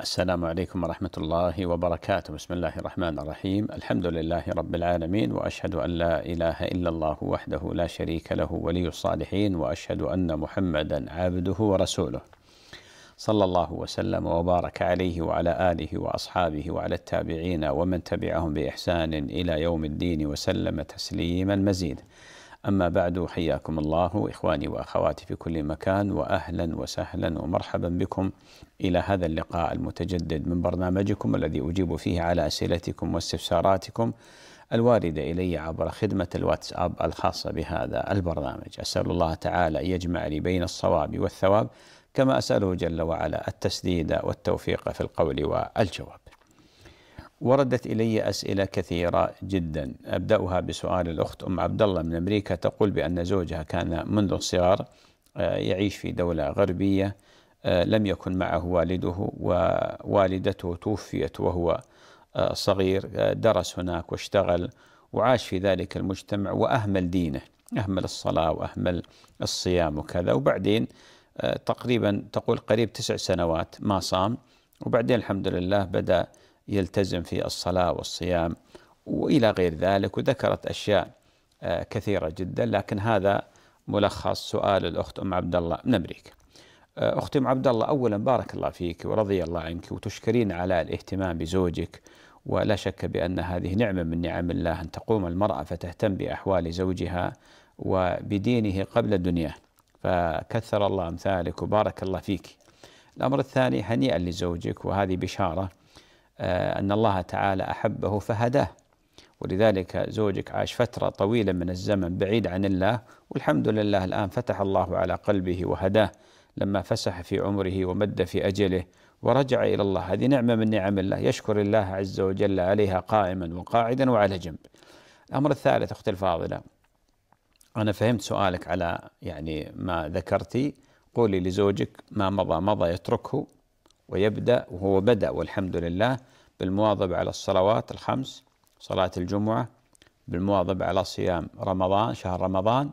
السلام عليكم ورحمة الله وبركاته، بسم الله الرحمن الرحيم، الحمد لله رب العالمين وأشهد أن لا إله إلا الله وحده لا شريك له ولي الصالحين وأشهد أن محمدا عبده ورسوله. صلى الله وسلم وبارك عليه وعلى آله وأصحابه وعلى التابعين ومن تبعهم بإحسان إلى يوم الدين وسلم تسليما مزيدا. أما بعد حياكم الله إخواني وأخواتي في كل مكان وأهلا وسهلا ومرحبا بكم إلى هذا اللقاء المتجدد من برنامجكم الذي أجيب فيه على أسئلتكم واستفساراتكم الواردة إلي عبر خدمة الواتساب الخاصة بهذا البرنامج أسأل الله تعالى أن يجمع لي بين الصواب والثواب كما أسأله جل وعلا التسديد والتوفيق في القول والجواب وردت الي اسئله كثيره جدا ابداها بسؤال الاخت ام عبد الله من امريكا تقول بان زوجها كان منذ الصغر آه، يعيش في دوله غربيه آه، لم يكن معه والده ووالدته توفيت وهو آه، صغير درس هناك واشتغل وعاش في ذلك المجتمع واهمل دينه اهمل الصلاه واهمل الصيام وكذا وبعدين تقريبا تقول قريب تسع سنوات ما صام وبعدين الحمد لله بدأ يلتزم في الصلاة والصيام وإلى غير ذلك وذكرت أشياء آه، كثيرة جدا لكن هذا ملخص سؤال الأخت أم عبد الله من أمريكا آه، أختي أم عبد الله أولا بارك الله فيك ورضي الله عنك وتشكرين على الاهتمام بزوجك ولا شك بأن هذه نعمة من نعم الله أن تقوم المرأة فتهتم بأحوال زوجها وبدينه قبل دنياه فكثر الله أمثالك وبارك الله فيك الأمر الثاني هنيئا لزوجك وهذه بشارة آه، أن الله تعالى أحبه فهداه ولذلك زوجك عاش فترة طويلة من الزمن بعيد عن الله والحمد لله الآن فتح الله على قلبه وهداه لما فسح في عمره ومد في أجله ورجع إلى الله هذه نعمة من نعم الله يشكر الله عز وجل عليها قائما وقاعدا وعلى جنب الأمر الثالث أختي الفاضلة أنا فهمت سؤالك على يعني ما ذكرتي قولي لزوجك ما مضى مضى يتركه ويبدأ وهو بدأ والحمد لله بالمواظبة على الصلوات الخمس صلاة الجمعة بالمواظبة على صيام رمضان شهر رمضان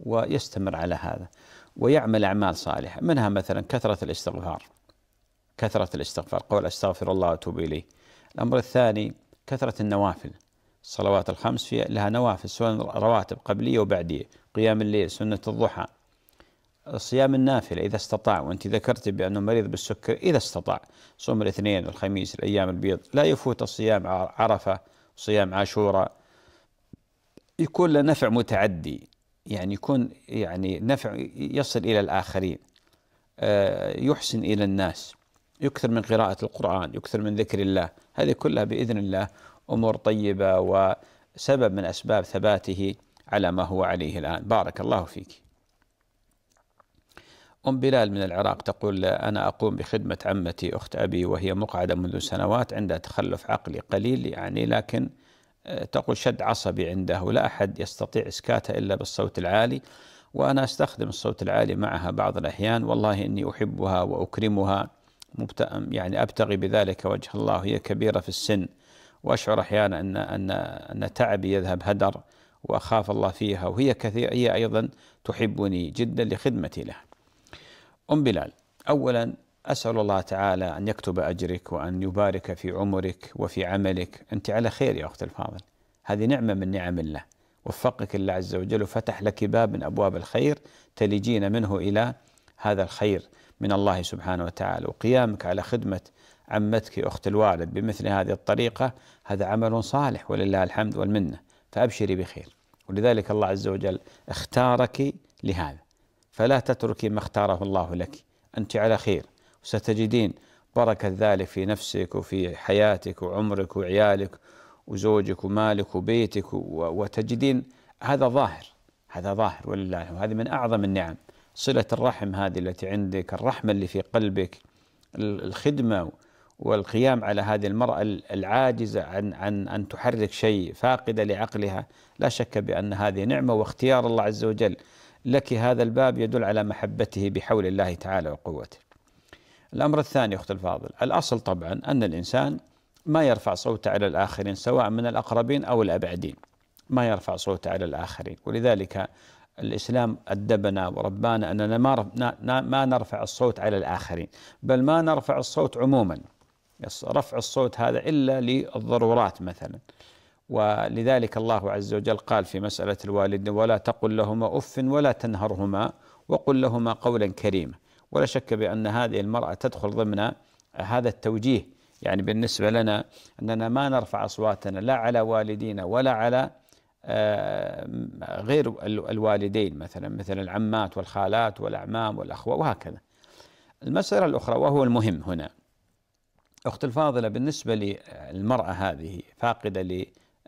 ويستمر على هذا ويعمل أعمال صالحة منها مثلا كثرة الاستغفار كثرة الاستغفار قول أستغفر الله وأتوب إليه الأمر الثاني كثرة النوافل الصلوات الخمس فيها لها نوافل سواء رواتب قبلية وبعدية قيام الليل سنة الضحى صيام النافلة إذا استطاع وأنت ذكرت بأنه مريض بالسكر إذا استطاع صوم الاثنين والخميس الأيام البيض لا يفوت صيام عرفة صيام عاشوراء يكون له نفع متعدي يعني يكون يعني نفع يصل إلى الآخرين آه، يحسن إلى الناس يكثر من قراءة القرآن يكثر من ذكر الله هذه كلها بإذن الله أمور طيبة وسبب من أسباب ثباته على ما هو عليه الآن بارك الله فيك أم بلال من العراق تقول أنا أقوم بخدمة عمتي أخت أبي وهي مقعدة منذ سنوات عندها تخلف عقلي قليل يعني لكن آه، تقول شد عصبي عنده ولا أحد يستطيع إسكاته إلا بالصوت العالي وأنا أستخدم الصوت العالي معها بعض الأحيان والله إني أحبها وأكرمها يعني أبتغي بذلك وجه الله هي كبيرة في السن وأشعر أحيانا أن أن أن تعبي يذهب هدر وأخاف الله فيها وهي كثير هي أيضا تحبني جدا لخدمتي لها أم بلال أولا أسأل الله تعالى أن يكتب أجرك وأن يبارك في عمرك وفي عملك أنت على خير يا أخت الفاضل هذه نعمة من نعم الله وفقك الله عز وجل وفتح لك باب من أبواب الخير تلجين منه إلى هذا الخير من الله سبحانه وتعالى وقيامك على خدمة عمتك أخت الوالد بمثل هذه الطريقة هذا عمل صالح ولله الحمد والمنة فأبشري بخير ولذلك الله عز وجل اختارك لهذا فلا تتركي ما اختاره الله لك أنت على خير وستجدين بركة ذلك في نفسك وفي حياتك وعمرك وعيالك وزوجك ومالك وبيتك وتجدين هذا ظاهر هذا ظاهر ولله وهذه من أعظم النعم صلة الرحم هذه التي عندك الرحمة اللي في قلبك الخدمة والقيام على هذه المرأة العاجزة عن عن أن تحرك شيء فاقدة لعقلها لا شك بأن هذه نعمة واختيار الله عز وجل لك هذا الباب يدل على محبته بحول الله تعالى وقوته. الأمر الثاني أخت الفاضل الأصل طبعا أن الإنسان ما يرفع صوته على الآخرين سواء من الأقربين أو الأبعدين ما يرفع صوته على الآخرين ولذلك الإسلام أدبنا وربانا أننا ما ما نرفع الصوت على الآخرين بل ما نرفع الصوت عموما رفع الصوت هذا إلا للضرورات مثلا ولذلك الله عز وجل قال في مسألة الوالد ولا تقل لهما أف ولا تنهرهما وقل لهما قولا كريما ولا شك بأن هذه المرأة تدخل ضمن هذا التوجيه يعني بالنسبة لنا أننا ما نرفع أصواتنا لا على والدينا ولا على آه، غير الوالدين مثلا مثل العمات والخالات والأعمام والأخوة وهكذا المسألة الأخرى وهو المهم هنا أخت الفاضلة بالنسبة للمرأة هذه فاقدة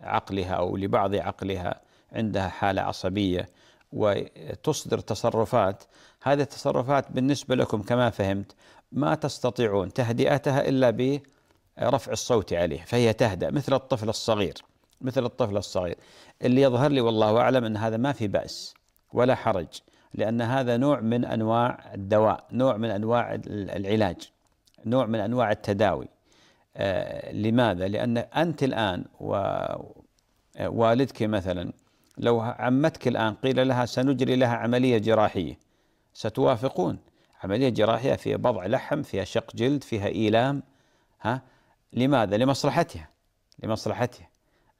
عقلها أو لبعض عقلها عندها حالة عصبية وتصدر تصرفات هذه التصرفات بالنسبة لكم كما فهمت ما تستطيعون تهدئتها إلا برفع الصوت عليه فهي تهدأ مثل الطفل الصغير مثل الطفل الصغير اللي يظهر لي والله أعلم أن هذا ما في بأس ولا حرج لأن هذا نوع من أنواع الدواء نوع من أنواع العلاج نوع من أنواع التداوي آه، لماذا؟ لأن أنت الآن ووالدك مثلا لو عمتك الآن قيل لها سنجري لها عملية جراحية ستوافقون عملية جراحية فيها بضع لحم فيها شق جلد فيها إيلام ها لماذا؟ لمصلحتها لمصلحتها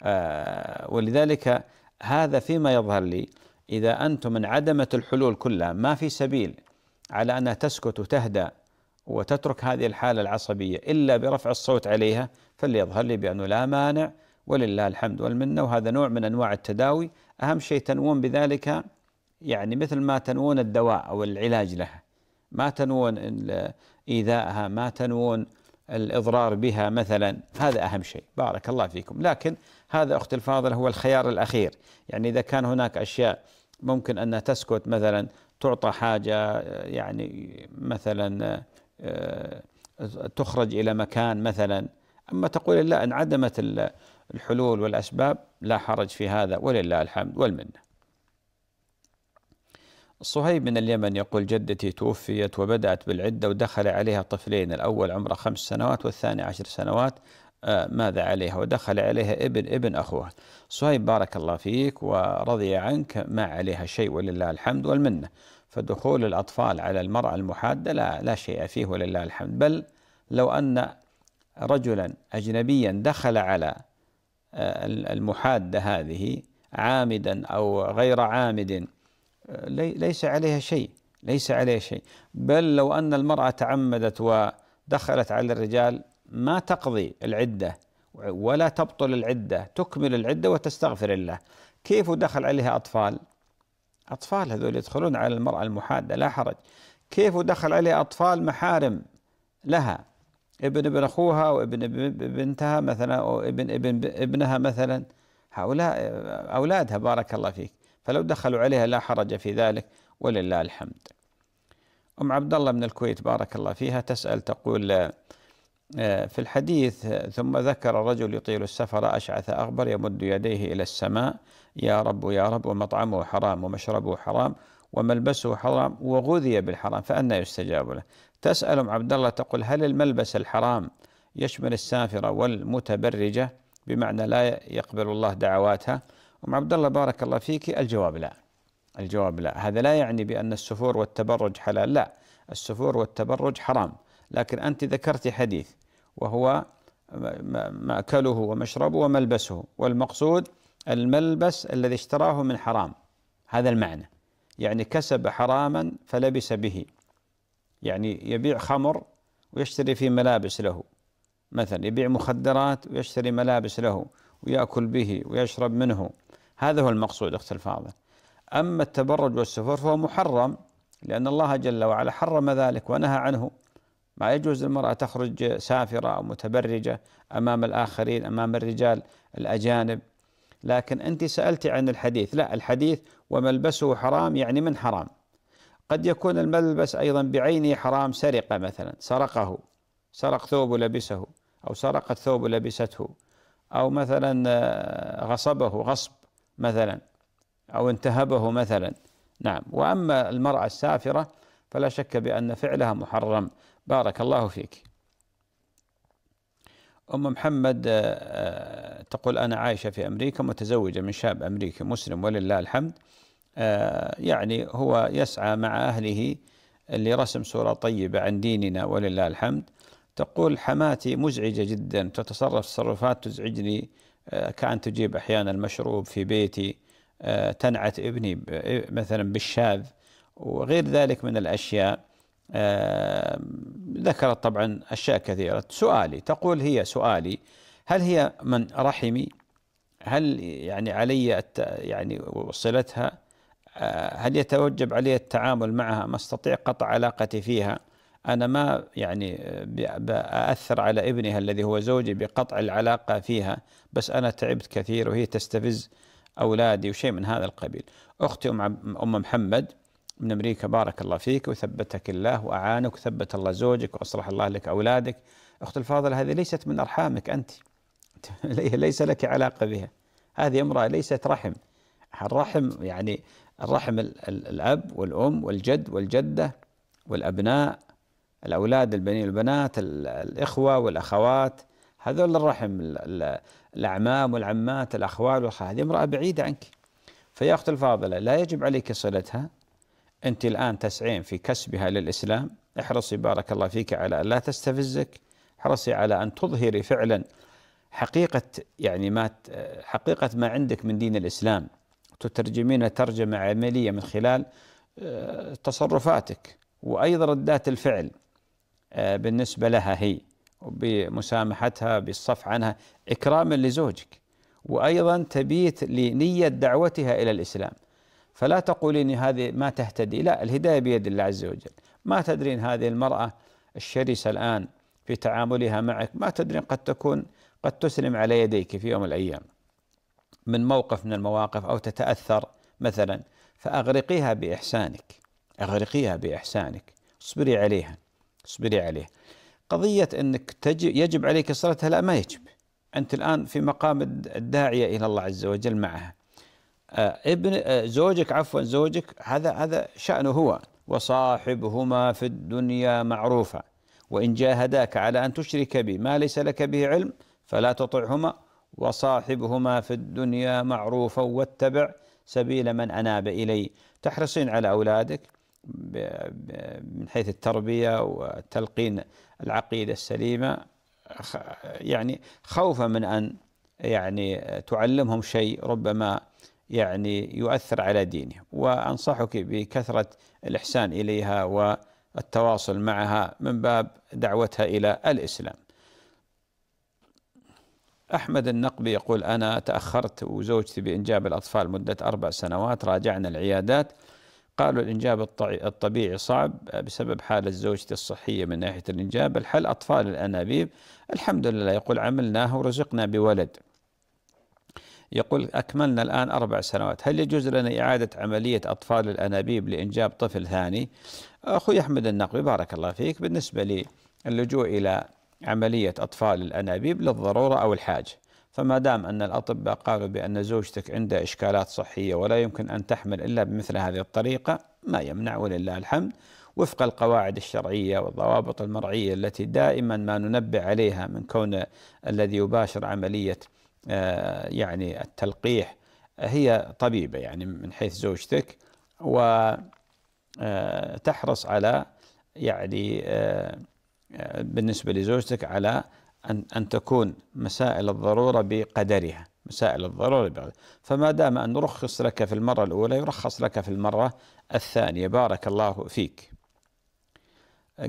آه ولذلك هذا فيما يظهر لي إذا أنتم انعدمت الحلول كلها ما في سبيل على أنها تسكت وتهدأ وتترك هذه الحالة العصبية إلا برفع الصوت عليها فليظهر لي بأنه لا مانع ولله الحمد والمنة وهذا نوع من أنواع التداوي أهم شيء تنوون بذلك يعني مثل ما تنوون الدواء أو العلاج لها ما تنوون إيذائها ما تنوون الإضرار بها مثلا هذا أهم شيء بارك الله فيكم لكن هذا أخت الفاضلة هو الخيار الأخير يعني إذا كان هناك أشياء ممكن أنها تسكت مثلا تعطى حاجة يعني مثلا آه، تخرج الى مكان مثلا اما تقول لا انعدمت الحلول والاسباب لا حرج في هذا ولله الحمد والمنه. صهيب من اليمن يقول جدتي توفيت وبدأت بالعدة ودخل عليها طفلين الأول عمره خمس سنوات والثاني عشر سنوات آه، ماذا عليها ودخل عليها ابن ابن أخوها صهيب بارك الله فيك ورضي عنك ما عليها شيء ولله الحمد والمنة فدخول الأطفال على المرأة المحادة لا, لا شيء فيه ولله الحمد بل لو أن رجلا أجنبيا دخل على آه، المحادة هذه عامدا أو غير عامد آه، ليس عليها شيء ليس عليه شيء بل لو أن المرأة تعمدت ودخلت على الرجال ما تقضي العدة ولا تبطل العدة تكمل العدة وتستغفر الله كيف دخل عليها أطفال أطفال هذول يدخلون على المرأة المحادة لا حرج كيف دخل عليه أطفال محارم لها ابن ابن أخوها وابن بنتها مثلا أو ابن ابن ابنها مثلا هؤلاء أولادها بارك الله فيك فلو دخلوا عليها لا حرج في ذلك ولله الحمد أم عبد الله من الكويت بارك الله فيها تسأل تقول آه، في الحديث ثم ذكر الرجل يطيل السفر أشعث أغبر يمد يديه إلى السماء يا رب يا رب ومطعمه حرام ومشربه حرام وملبسه حرام وغذي بالحرام فأنا يستجاب له تسأل أم عبد الله تقول هل الملبس الحرام يشمل السافرة والمتبرجة بمعنى لا يقبل الله دعواتها أم عبد الله بارك الله فيك الجواب لا الجواب لا هذا لا يعني بأن السفور والتبرج حلال لا السفور والتبرج حرام لكن أنت ذكرت حديث وهو مأكله ومشربه وملبسه والمقصود الملبس الذي اشتراه من حرام هذا المعنى يعني كسب حراما فلبس به يعني يبيع خمر ويشتري فيه ملابس له مثلا يبيع مخدرات ويشتري ملابس له ويأكل به ويشرب منه هذا هو المقصود أخت الفاضل أما التبرج والسفر فهو محرم لأن الله جل وعلا حرم ذلك ونهى عنه ما يجوز للمرأة تخرج سافرة أو متبرجة أمام الآخرين أمام الرجال الأجانب لكن أنت سألتي عن الحديث لا الحديث وملبسه حرام يعني من حرام قد يكون الملبس أيضا بعينه حرام سرقة مثلا سرقه سرق ثوب لبسه أو سرقت ثوب لبسته أو مثلا آه، غصبه غصب مثلا أو انتهبه مثلا نعم وأما المرأة السافرة فلا شك بأن فعلها محرم بارك الله فيك أم محمد آه، آه، تقول أنا عايشة في أمريكا متزوجة من شاب أمريكي مسلم ولله الحمد آه، يعني هو يسعى مع أهله لرسم صورة طيبة عن ديننا ولله الحمد تقول حماتي مزعجة جدا تتصرف تصرفات تزعجني كأن تجيب أحيانا المشروب في بيتي تنعت ابني مثلا بالشاذ وغير ذلك من الأشياء ذكرت طبعا أشياء كثيرة سؤالي تقول هي سؤالي هل هي من رحمي هل يعني علي يعني وصلتها آه، هل يتوجب علي التعامل معها ما استطيع قطع علاقتي فيها أنا ما يعني بأثر على ابنها الذي هو زوجي بقطع العلاقة فيها بس أنا تعبت كثير وهي تستفز أولادي وشيء من هذا القبيل أختي أم محمد من أمريكا بارك الله فيك وثبتك الله وأعانك وثبت الله زوجك وأصلح الله لك أولادك أخت الفاضلة هذه ليست من أرحامك أنت ليس لك علاقة بها هذه امرأة ليست رحم الرحم يعني الرحم الأب والأم والجد والجدة والأبناء الأولاد البنين والبنات الإخوة والأخوات هذول الرحم الأعمام والعمات الأخوال والأخوات هذه امرأة بعيدة عنك فيا أخت الفاضلة لا يجب عليك صلتها أنت الآن تسعين في كسبها للإسلام احرصي بارك الله فيك على أن لا تستفزك احرصي على أن تظهري فعلا حقيقة يعني ما حقيقة ما عندك من دين الإسلام تترجمين ترجمة عملية من خلال آه، تصرفاتك وأيضا ردات الفعل آه، بالنسبة لها هي بمسامحتها بالصف عنها إكراما لزوجك وأيضا تبيت لنية دعوتها إلى الإسلام فلا تقولين هذه ما تهتدي لا الهداية بيد الله عز وجل ما تدرين هذه المرأة الشرسة الآن في تعاملها معك ما تدرين قد تكون قد تسلم على يديك في يوم من الأيام من موقف من المواقف أو تتأثر مثلا فأغرقيها بإحسانك أغرقيها بإحسانك اصبري عليها اصبري عليها قضية أنك تجب يجب عليك صلتها لا ما يجب أنت الآن في مقام الداعية إلى الله عز وجل معها آه، ابن آه، زوجك عفوا زوجك هذا هذا شأنه هو وصاحبهما في الدنيا معروفا وإن جاهداك على أن تشرك بي ما ليس لك به علم فلا تطعهما وصاحبهما في الدنيا معروفا واتبع سبيل من أناب إلي تحرصين على أولادك من حيث التربية وتلقين العقيدة السليمة يعني خوفا من أن يعني تعلمهم شيء ربما يعني يؤثر على دينه وأنصحك بكثرة الإحسان إليها والتواصل معها من باب دعوتها إلى الإسلام أحمد النقبي يقول أنا تأخرت وزوجتي بإنجاب الأطفال مدة أربع سنوات راجعنا العيادات قالوا الإنجاب الطبيعي صعب بسبب حالة زوجتي الصحية من ناحية الإنجاب الحل أطفال الأنابيب الحمد لله يقول عملناه ورزقنا بولد يقول أكملنا الآن أربع سنوات هل يجوز لنا إعادة عملية أطفال الأنابيب لإنجاب طفل ثاني أخوي أحمد النقبي بارك الله فيك بالنسبة للجوء إلى عملية أطفال الأنابيب للضرورة أو الحاجة فما دام أن الأطباء قالوا بأن زوجتك عندها إشكالات صحية ولا يمكن أن تحمل إلا بمثل هذه الطريقة ما يمنع ولله الحمد وفق القواعد الشرعية والضوابط المرعية التي دائما ما ننبه عليها من كون الذي يباشر عملية آه، يعني التلقيح هي طبيبة يعني من حيث زوجتك وتحرص آه، على يعني آه، بالنسبة لزوجتك على أن أن تكون مسائل الضرورة بقدرها مسائل الضرورة بقدرها فما دام أن رخص لك في المرة الأولى يرخص لك في المرة الثانية بارك الله فيك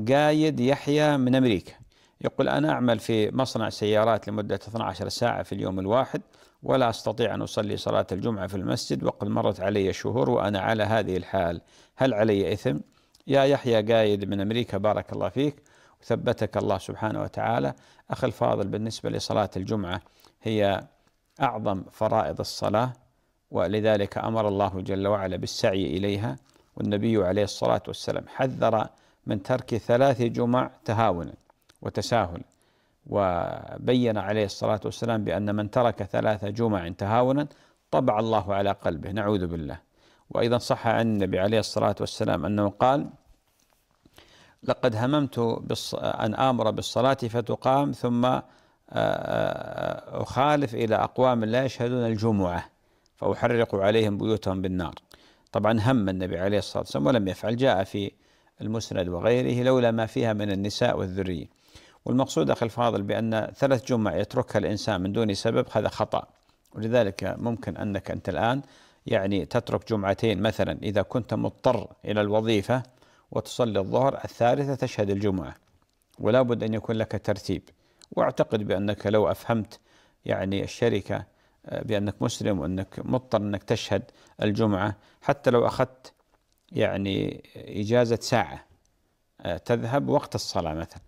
قايد يحيى من أمريكا يقول أنا أعمل في مصنع سيارات لمدة 12 ساعة في اليوم الواحد ولا أستطيع أن أصلي صلاة الجمعة في المسجد وقد مرت علي شهور وأنا على هذه الحال هل علي إثم؟ يا يحيى قايد من أمريكا بارك الله فيك وثبتك الله سبحانه وتعالى أخي الفاضل بالنسبة لصلاة الجمعة هي أعظم فرائض الصلاة ولذلك أمر الله جل وعلا بالسعي إليها والنبي عليه الصلاة والسلام حذر من ترك ثلاث جمع تهاونا وتساهل وبين عليه الصلاة والسلام بأن من ترك ثلاثة جمع تهاونا طبع الله على قلبه نعوذ بالله وأيضا صح عن النبي عليه الصلاة والسلام أنه قال لقد هممت أن آمر بالصلاة فتقام ثم آه، آه، أخالف إلى أقوام لا يشهدون الجمعة فأحرق عليهم بيوتهم بالنار طبعا هم النبي عليه الصلاة والسلام ولم يفعل جاء في المسند وغيره لولا ما فيها من النساء والذرية والمقصود أخي الفاضل بأن ثلاث جمع يتركها الإنسان من دون سبب هذا خطأ ولذلك ممكن أنك أنت الآن يعني تترك جمعتين مثلا إذا كنت مضطر إلى الوظيفة وتصلي الظهر الثالثة تشهد الجمعة ولا بد أن يكون لك ترتيب وأعتقد بأنك لو أفهمت يعني الشركة آه، بأنك مسلم وأنك مضطر أنك تشهد الجمعة حتى لو أخذت يعني إجازة ساعة آه، تذهب وقت الصلاة مثلا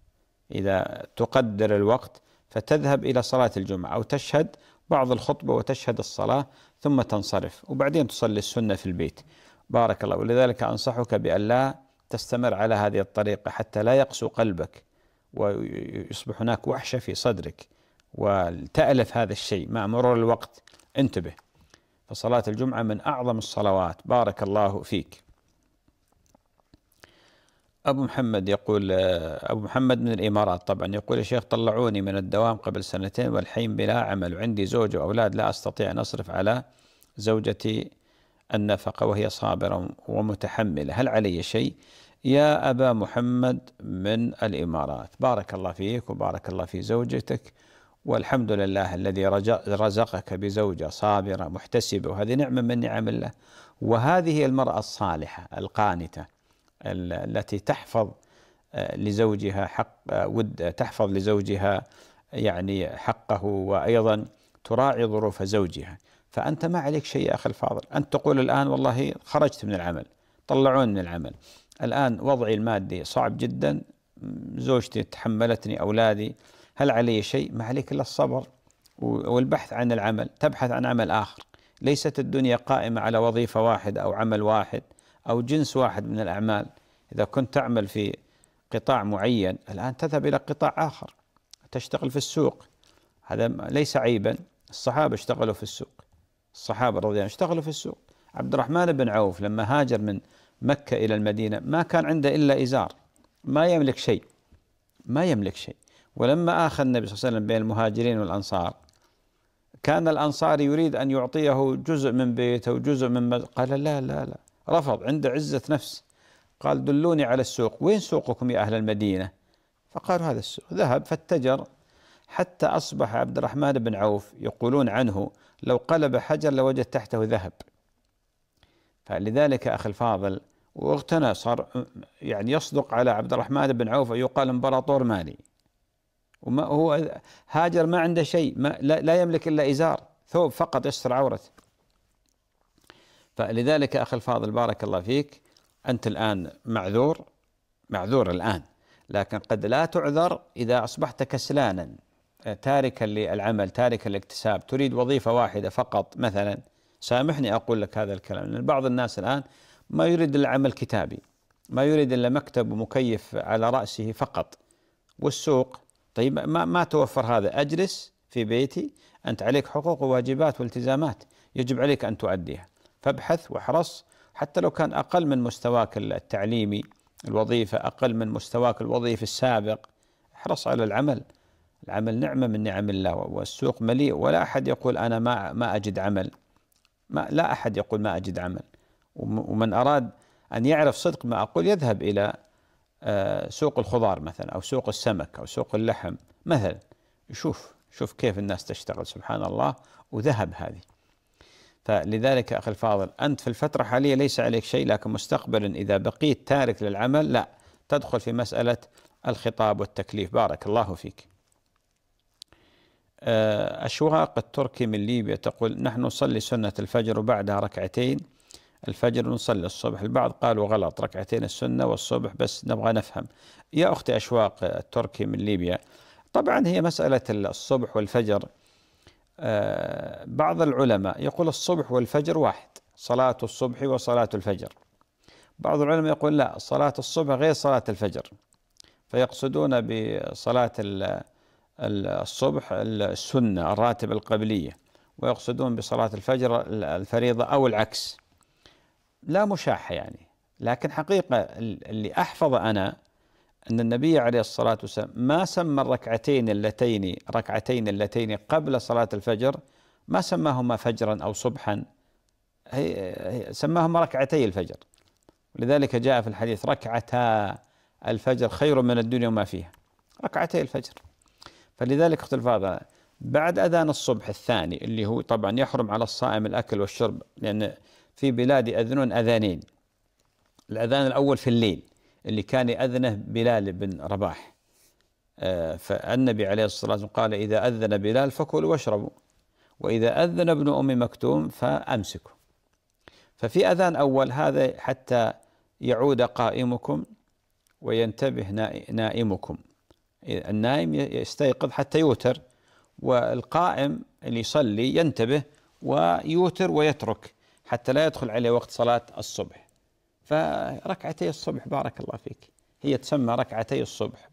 إذا تقدر الوقت فتذهب إلى صلاة الجمعة أو تشهد بعض الخطبة وتشهد الصلاة ثم تنصرف وبعدين تصلي السنة في البيت بارك الله ولذلك أنصحك بأن لا تستمر على هذه الطريقة حتى لا يقسو قلبك ويصبح هناك وحشة في صدرك وتألف هذا الشيء مع مرور الوقت انتبه فصلاة الجمعة من أعظم الصلوات بارك الله فيك أبو محمد يقول آه، أبو محمد من الإمارات طبعا يقول يا شيخ طلعوني من الدوام قبل سنتين والحين بلا عمل وعندي زوج وأولاد لا أستطيع أن أصرف على زوجتي النفقة وهي صابرة ومتحملة هل علي شيء يا أبا محمد من الإمارات بارك الله فيك وبارك الله في زوجتك والحمد لله الذي رزقك بزوجة صابرة محتسبة وهذه نعمة من نعم الله وهذه المرأة الصالحة القانته التي تحفظ آه، لزوجها حق آه، ود تحفظ لزوجها يعني حقه وايضا تراعي ظروف زوجها فانت ما عليك شيء يا اخي الفاضل انت تقول الان والله خرجت من العمل طلعوني من العمل الان وضعي المادي صعب جدا زوجتي تحملتني اولادي هل علي شيء ما عليك الا الصبر والبحث عن العمل تبحث عن عمل اخر ليست الدنيا قائمه على وظيفه واحده او عمل واحد أو جنس واحد من الأعمال إذا كنت تعمل في قطاع معين الآن تذهب إلى قطاع آخر تشتغل في السوق هذا ليس عيبا الصحابة اشتغلوا في السوق الصحابة رضي الله عنهم اشتغلوا في السوق عبد الرحمن بن عوف لما هاجر من مكة إلى المدينة ما كان عنده إلا إزار ما يملك شيء ما يملك شيء ولما آخى النبي صلى الله عليه وسلم بين المهاجرين والأنصار كان الأنصار يريد أن يعطيه جزء من بيته وجزء من قال لا لا لا رفض عنده عزة نفس قال دلوني على السوق وين سوقكم يا أهل المدينة فقالوا هذا السوق ذهب فاتجر حتى أصبح عبد الرحمن بن عوف يقولون عنه لو قلب حجر لوجد تحته ذهب فلذلك أخي الفاضل واغتنى صار يعني يصدق على عبد الرحمن بن عوف يقال امبراطور مالي وما هو هاجر ما عنده شيء ما لا, لا يملك إلا إزار ثوب فقط يستر عورته فلذلك أخي الفاضل بارك الله فيك أنت الآن معذور معذور الآن لكن قد لا تعذر إذا أصبحت كسلانا آه، تاركا للعمل تاركا للاكتساب تريد وظيفة واحدة فقط مثلا سامحني أقول لك هذا الكلام لأن بعض الناس الآن ما يريد إلا عمل كتابي ما يريد إلا مكتب مكيف على رأسه فقط والسوق طيب ما, ما توفر هذا أجلس في بيتي أنت عليك حقوق وواجبات والتزامات يجب عليك أن تؤديها فابحث واحرص حتى لو كان أقل من مستواك التعليمي الوظيفة أقل من مستواك الوظيفي السابق احرص على العمل العمل نعمة من نعم الله والسوق مليء ولا أحد يقول أنا ما ما أجد عمل ما لا أحد يقول ما أجد عمل ومن أراد أن يعرف صدق ما أقول يذهب إلى آه، سوق الخضار مثلا أو سوق السمك أو سوق اللحم مثلا شوف شوف كيف الناس تشتغل سبحان الله وذهب هذه فلذلك أخي الفاضل أنت في الفترة الحالية ليس عليك شيء لكن مستقبلا إذا بقيت تارك للعمل لا تدخل في مسألة الخطاب والتكليف بارك الله فيك آه، أشواق التركي من ليبيا تقول نحن نصلي سنة الفجر وبعدها ركعتين الفجر نصلي الصبح البعض قالوا غلط ركعتين السنة والصبح بس نبغى نفهم يا أختي أشواق التركي من ليبيا طبعا هي مسألة الصبح والفجر آه، بعض العلماء يقول الصبح والفجر واحد صلاة الصبح وصلاة الفجر بعض العلماء يقول لا صلاة الصبح غير صلاة الفجر فيقصدون بصلاة الصبح السنة الراتب القبلية ويقصدون بصلاة الفجر الفريضة أو العكس لا مشاحة يعني لكن حقيقة اللي أحفظ أنا أن النبي عليه الصلاة والسلام ما سمى الركعتين اللتين ركعتين اللتين قبل صلاة الفجر ما سماهما فجرا أو صبحا سماهما ركعتي الفجر لذلك جاء في الحديث ركعتا الفجر خير من الدنيا وما فيها ركعتي الفجر فلذلك اخت الفاضل بعد اذان الصبح الثاني اللي هو طبعا يحرم على الصائم الاكل والشرب لان في بلادي اذنون اذانين الاذان الاول في الليل اللي كان يأذنه بلال بن رباح آه، فالنبي عليه الصلاة والسلام قال إذا أذن بلال فكلوا واشربوا وإذا أذن ابن أم مكتوم فأمسكوا ففي أذان أول هذا حتى يعود قائمكم وينتبه نائمكم النائم يستيقظ حتى يوتر والقائم اللي يصلي ينتبه ويوتر ويترك حتى لا يدخل عليه وقت صلاة الصبح فركعتي الصبح بارك الله فيك هي تسمى ركعتي الصبح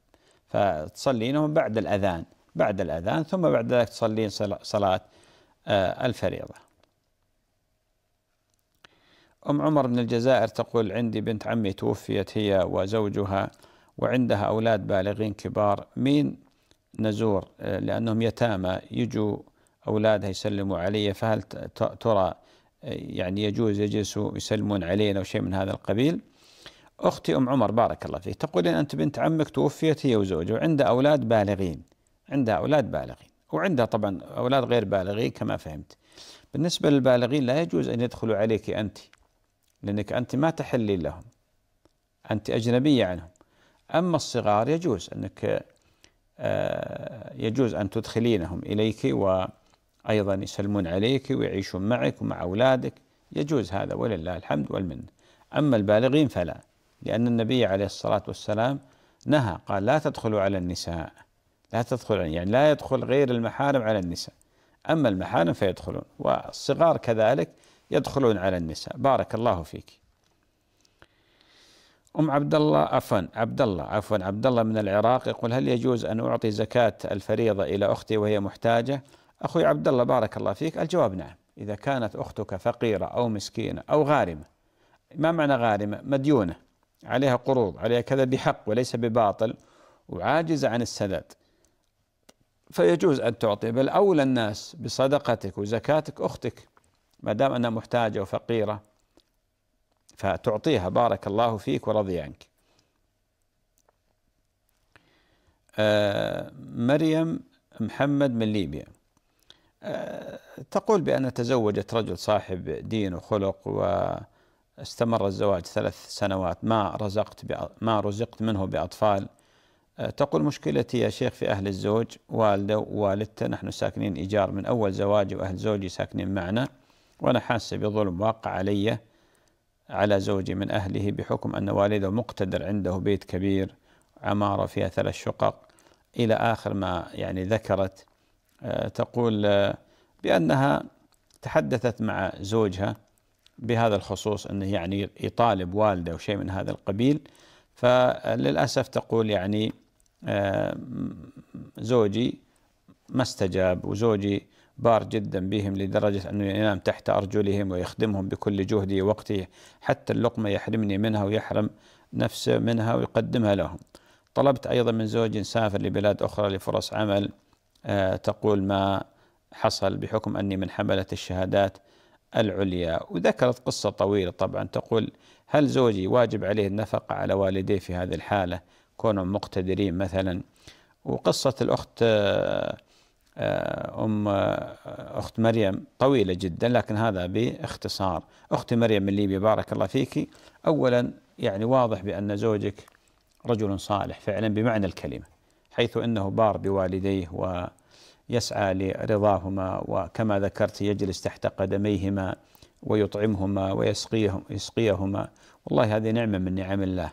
فتصلينهم بعد الأذان بعد الأذان ثم بعد ذلك تصلين صلاة آه، الفريضة أم عمر من الجزائر تقول عندي بنت عمي توفيت هي وزوجها وعندها أولاد بالغين كبار مين نزور آه، لأنهم يتامى يجوا أولادها يسلموا علي فهل ترى يعني يجوز يجلسوا يسلمون علينا أو شيء من هذا القبيل أختي أم عمر بارك الله فيك تقول إن أنت بنت عمك توفيت هي وزوجها وعندها أولاد بالغين عندها أولاد بالغين وعندها طبعا أولاد غير بالغين كما فهمت بالنسبة للبالغين لا يجوز أن يدخلوا عليك أنت لأنك أنت ما تحلين لهم أنت أجنبية عنهم أما الصغار يجوز أنك آه، يجوز أن تدخلينهم إليك و أيضا يسلمون عليك ويعيشون معك ومع أولادك يجوز هذا ولله الحمد والمنة أما البالغين فلا لأن النبي عليه الصلاة والسلام نهى قال لا تدخلوا على النساء لا تدخل يعني لا يدخل غير المحارم على النساء أما المحارم فيدخلون والصغار كذلك يدخلون على النساء بارك الله فيك أم عبد الله عفوا عبد الله عفوا عبد الله من العراق يقول هل يجوز أن أعطي زكاة الفريضة إلى أختي وهي محتاجة؟ أخوي عبد الله بارك الله فيك الجواب نعم إذا كانت أختك فقيرة أو مسكينة أو غارمة ما معنى غارمة مديونة عليها قروض عليها كذا بحق وليس بباطل وعاجزة عن السداد فيجوز أن تعطي بل أولى الناس بصدقتك وزكاتك أختك ما دام أنها محتاجة وفقيرة فتعطيها بارك الله فيك ورضي عنك آه مريم محمد من ليبيا تقول بأن تزوجت رجل صاحب دين وخلق واستمر الزواج ثلاث سنوات ما رزقت ما رزقت منه بأطفال أه، تقول مشكلتي يا شيخ في أهل الزوج والده ووالدته نحن ساكنين إيجار من أول زواجي وأهل زوجي ساكنين معنا وأنا حاسة بظلم واقع علي على زوجي من أهله بحكم أن والده مقتدر عنده بيت كبير عمارة فيها ثلاث شقق إلى آخر ما يعني ذكرت تقول آه، بأنها تحدثت مع زوجها بهذا الخصوص أنه يعني يطالب والده وشيء من هذا القبيل فللأسف تقول يعني زوجي ما استجاب وزوجي بار جدا بهم لدرجة أنه ينام تحت أرجلهم ويخدمهم بكل جهده ووقته حتى اللقمة يحرمني منها ويحرم نفسه منها ويقدمها لهم طلبت أيضا من زوجي نسافر لبلاد أخرى لفرص عمل آه، تقول ما حصل بحكم أني من حملة الشهادات العليا وذكرت قصة طويلة طبعا تقول هل زوجي واجب عليه النفقة على والديه في هذه الحالة كونهم مقتدرين مثلا وقصة الأخت آه، آه، أم أخت مريم طويلة جدا لكن هذا باختصار أختي مريم من ليبيا بارك الله فيك أولا يعني واضح بأن زوجك رجل صالح فعلا بمعنى الكلمة حيث انه بار بوالديه ويسعى لرضاهما وكما ذكرت يجلس تحت قدميهما ويطعمهما ويسقيهم يسقيهما والله هذه نعمه من نعم الله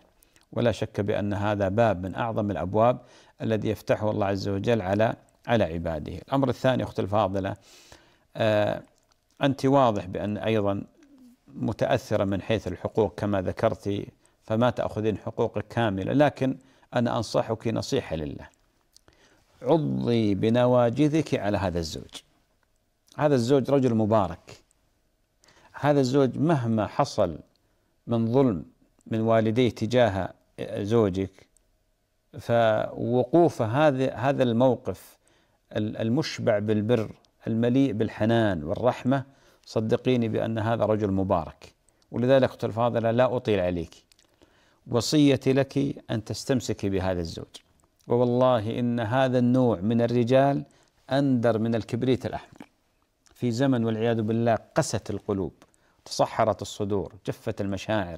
ولا شك بان هذا باب من اعظم الابواب الذي يفتحه الله عز وجل على على عباده. الامر الثاني اختي الفاضله آه انت واضح بان ايضا متاثره من حيث الحقوق كما ذكرتي فما تاخذين حقوقك كامله لكن أنا أنصحك نصيحة لله عضي بنواجذك على هذا الزوج هذا الزوج رجل مبارك هذا الزوج مهما حصل من ظلم من والديه تجاه زوجك فوقوف هذا هذا الموقف المشبع بالبر المليء بالحنان والرحمه صدقيني بان هذا رجل مبارك ولذلك اختي الفاضله لا اطيل عليك وصيتي لك أن تستمسكي بهذا الزوج ووالله إن هذا النوع من الرجال أندر من الكبريت الأحمر في زمن والعياذ بالله قست القلوب تصحرت الصدور جفت المشاعر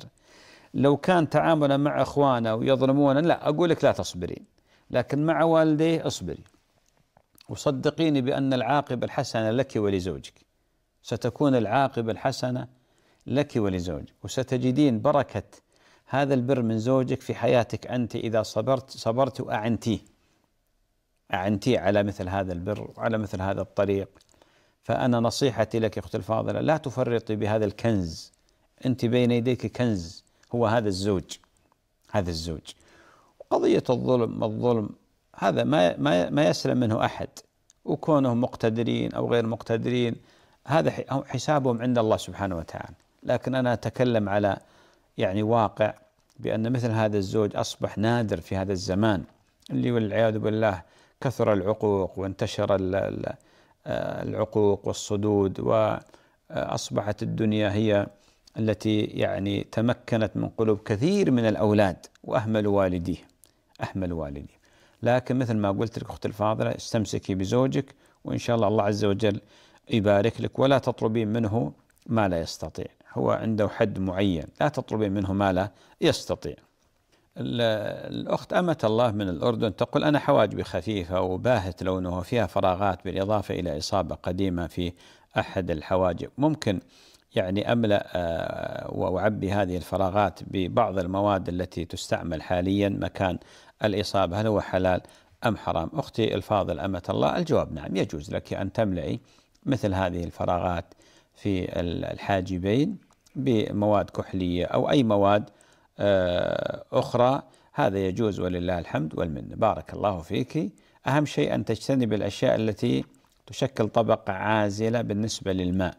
لو كان تعامله مع اخوانه ويظلمونه لا اقول لك لا تصبرين لكن مع والديه اصبري وصدقيني بان العاقبه الحسنه لك ولزوجك ستكون العاقبه الحسنه لك ولزوجك وستجدين بركه هذا البر من زوجك في حياتك أنت إذا صبرت صبرت وأعنتيه أعنتيه على مثل هذا البر وعلى مثل هذا الطريق فأنا نصيحتي لك يا أختي الفاضلة لا تفرطي بهذا الكنز أنت بين يديك كنز هو هذا الزوج هذا الزوج قضية الظلم الظلم هذا ما ما يسلم منه أحد وكونهم مقتدرين أو غير مقتدرين هذا حسابهم عند الله سبحانه وتعالى لكن أنا أتكلم على يعني واقع بأن مثل هذا الزوج أصبح نادر في هذا الزمان اللي والعياذ بالله كثر العقوق وانتشر آه، العقوق والصدود وأصبحت الدنيا هي التي يعني تمكنت من قلوب كثير من الأولاد وأهملوا والديه أهملوا والديه لكن مثل ما قلت لك أختي الفاضلة استمسكي بزوجك وإن شاء الله الله عز وجل يبارك لك ولا تطلبين منه ما لا يستطيع هو عنده حد معين لا تطلبين منه ما لا يستطيع الأخت أمة الله من الأردن تقول أنا حواجبي خفيفة وباهت لونه وفيها فراغات بالإضافة إلى إصابة قديمة في أحد الحواجب ممكن يعني أملأ آه، وأعبي هذه الفراغات ببعض المواد التي تستعمل حاليا مكان الإصابة هل هو حلال أم حرام أختي الفاضل أمة الله الجواب نعم يجوز لك أن تملئي مثل هذه الفراغات في الحاجبين بمواد كحلية أو أي مواد آه، أخرى هذا يجوز ولله الحمد والمنة بارك الله فيك أهم شيء أن تجتنب الأشياء التي تشكل طبقة عازلة بالنسبة للماء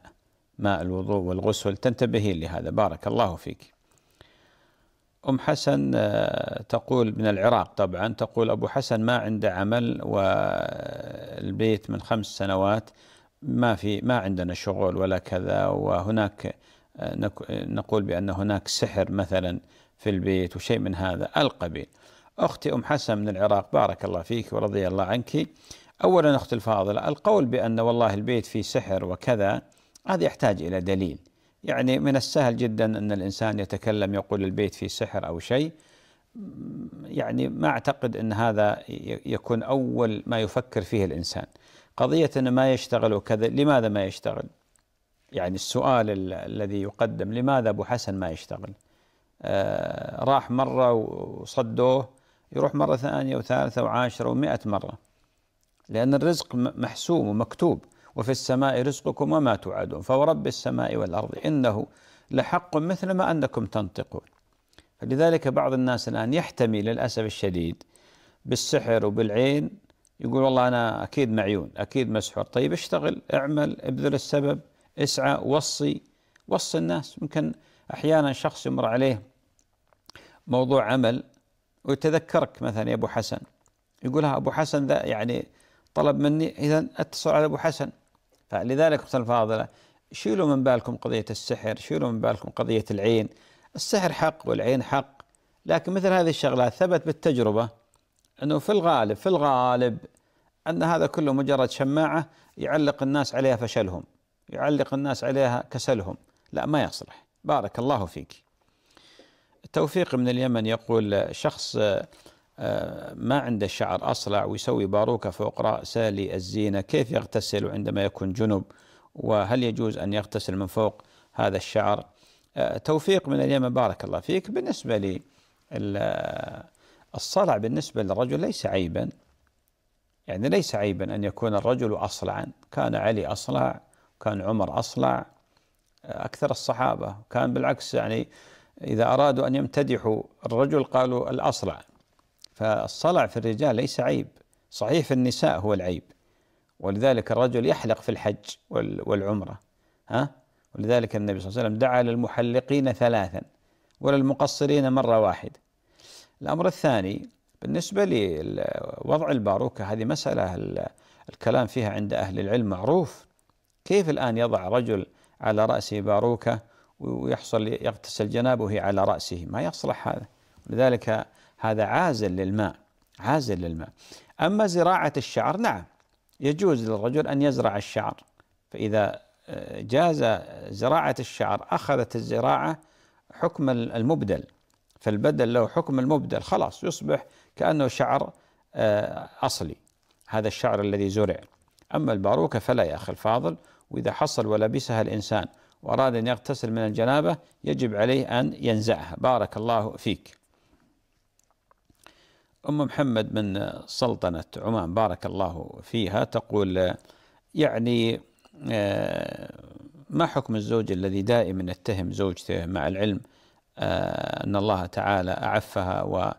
ماء الوضوء والغسل تنتبهين لهذا بارك الله فيك أم حسن آه، تقول من العراق طبعا تقول أبو حسن ما عنده عمل والبيت من خمس سنوات ما في ما عندنا شغل ولا كذا وهناك آه، نقول بأن هناك سحر مثلا في البيت وشيء من هذا القبيل أختي أم حسن من العراق بارك الله فيك ورضي الله عنك أولا أختي الفاضلة القول بأن والله البيت فيه سحر وكذا هذا يحتاج إلى دليل يعني من السهل جدا أن الإنسان يتكلم يقول البيت فيه سحر أو شيء يعني ما أعتقد أن هذا يكون أول ما يفكر فيه الإنسان قضية أنه ما يشتغل وكذا لماذا ما يشتغل يعني السؤال ال الذي يقدم لماذا أبو حسن ما يشتغل آه راح مرة وصدوه يروح مرة ثانية وثالثة وعاشرة ومئة مرة لأن الرزق محسوم ومكتوب وفي السماء رزقكم وما توعدون فورب السماء والأرض إنه لحق مثل ما أنكم تنطقون فلذلك بعض الناس الآن يحتمي للأسف الشديد بالسحر وبالعين يقول والله أنا أكيد معيون أكيد مسحور طيب اشتغل اعمل ابذل السبب اسعى وصي وصي الناس ممكن أحيانا شخص يمر عليه موضوع عمل ويتذكرك مثلا يا أبو حسن يقول ها أبو حسن ذا يعني طلب مني إذا أتصل على أبو حسن فلذلك أختي الفاضلة شيلوا من بالكم قضية السحر شيلوا من بالكم قضية العين السحر حق والعين حق لكن مثل هذه الشغلات ثبت بالتجربة انه في الغالب في الغالب ان هذا كله مجرد شماعه يعلق الناس عليها فشلهم يعلق الناس عليها كسلهم لا ما يصلح بارك الله فيك توفيق من اليمن يقول شخص آه، آه، ما عنده شعر أصلع ويسوي باروكة فوق رأسه للزينة كيف يغتسل عندما يكون جنب وهل يجوز أن يغتسل من فوق هذا الشعر آه، توفيق من اليمن بارك الله فيك بالنسبة لي الصلع بالنسبة للرجل ليس عيبا يعني ليس عيبا أن يكون الرجل أصلعا كان علي أصلع كان عمر أصلع أكثر الصحابة كان بالعكس يعني إذا أرادوا أن يمتدحوا الرجل قالوا الأصلع فالصلع في الرجال ليس عيب صحيح في النساء هو العيب ولذلك الرجل يحلق في الحج والعمرة ها ولذلك النبي صلى الله عليه وسلم دعا للمحلقين ثلاثا وللمقصرين مرة واحدة الأمر الثاني بالنسبة لوضع الباروكة هذه مسألة الكلام فيها عند أهل العلم معروف كيف الآن يضع رجل على رأسه باروكة ويحصل يغتسل جنابه على رأسه ما يصلح هذا لذلك هذا عازل للماء عازل للماء أما زراعة الشعر نعم يجوز للرجل أن يزرع الشعر فإذا آه، جاز زراعة الشعر أخذت الزراعة حكم المبدل فالبدل له حكم المبدل خلاص يصبح كأنه شعر آه، أصلي هذا الشعر الذي زرع أما الباروكة فلا يا أخي الفاضل وإذا حصل ولبسها الإنسان وأراد أن يغتسل من الجنابة يجب عليه أن ينزعها بارك الله فيك أم محمد من سلطنة عمان بارك الله فيها تقول يعني آه، ما حكم الزوج الذي دائما يتهم زوجته مع العلم آه، أن الله تعالى أعفها و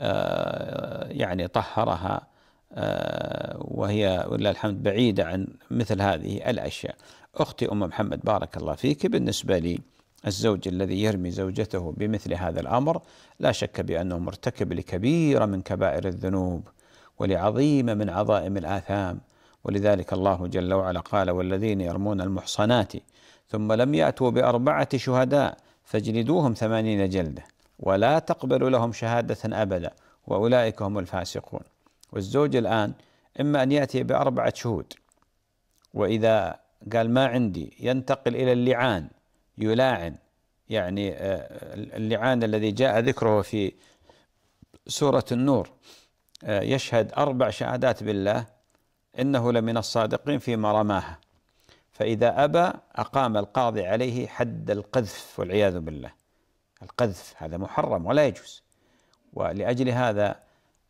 آه، يعني طهرها آه، وهي ولله الحمد بعيدة عن مثل هذه الأشياء أختي أم محمد بارك الله فيك بالنسبة لي الزوج الذي يرمي زوجته بمثل هذا الأمر لا شك بأنه مرتكب لكبيرة من كبائر الذنوب ولعظيمة من عظائم الآثام ولذلك الله جل وعلا قال والذين يرمون المحصنات ثم لم يأتوا بأربعة شهداء فاجلدوهم ثمانين جلدة ولا تقبلوا لهم شهادة أبدا وأولئك هم الفاسقون والزوج الآن إما أن يأتي بأربعة شهود وإذا قال ما عندي ينتقل إلى اللعان يلاعن يعني آه، اللعان الذي جاء ذكره في سورة النور آه، يشهد أربع شهادات بالله إنه لمن الصادقين فيما رماها فإذا أبى أقام القاضي عليه حد القذف والعياذ بالله القذف هذا محرم ولا يجوز ولأجل هذا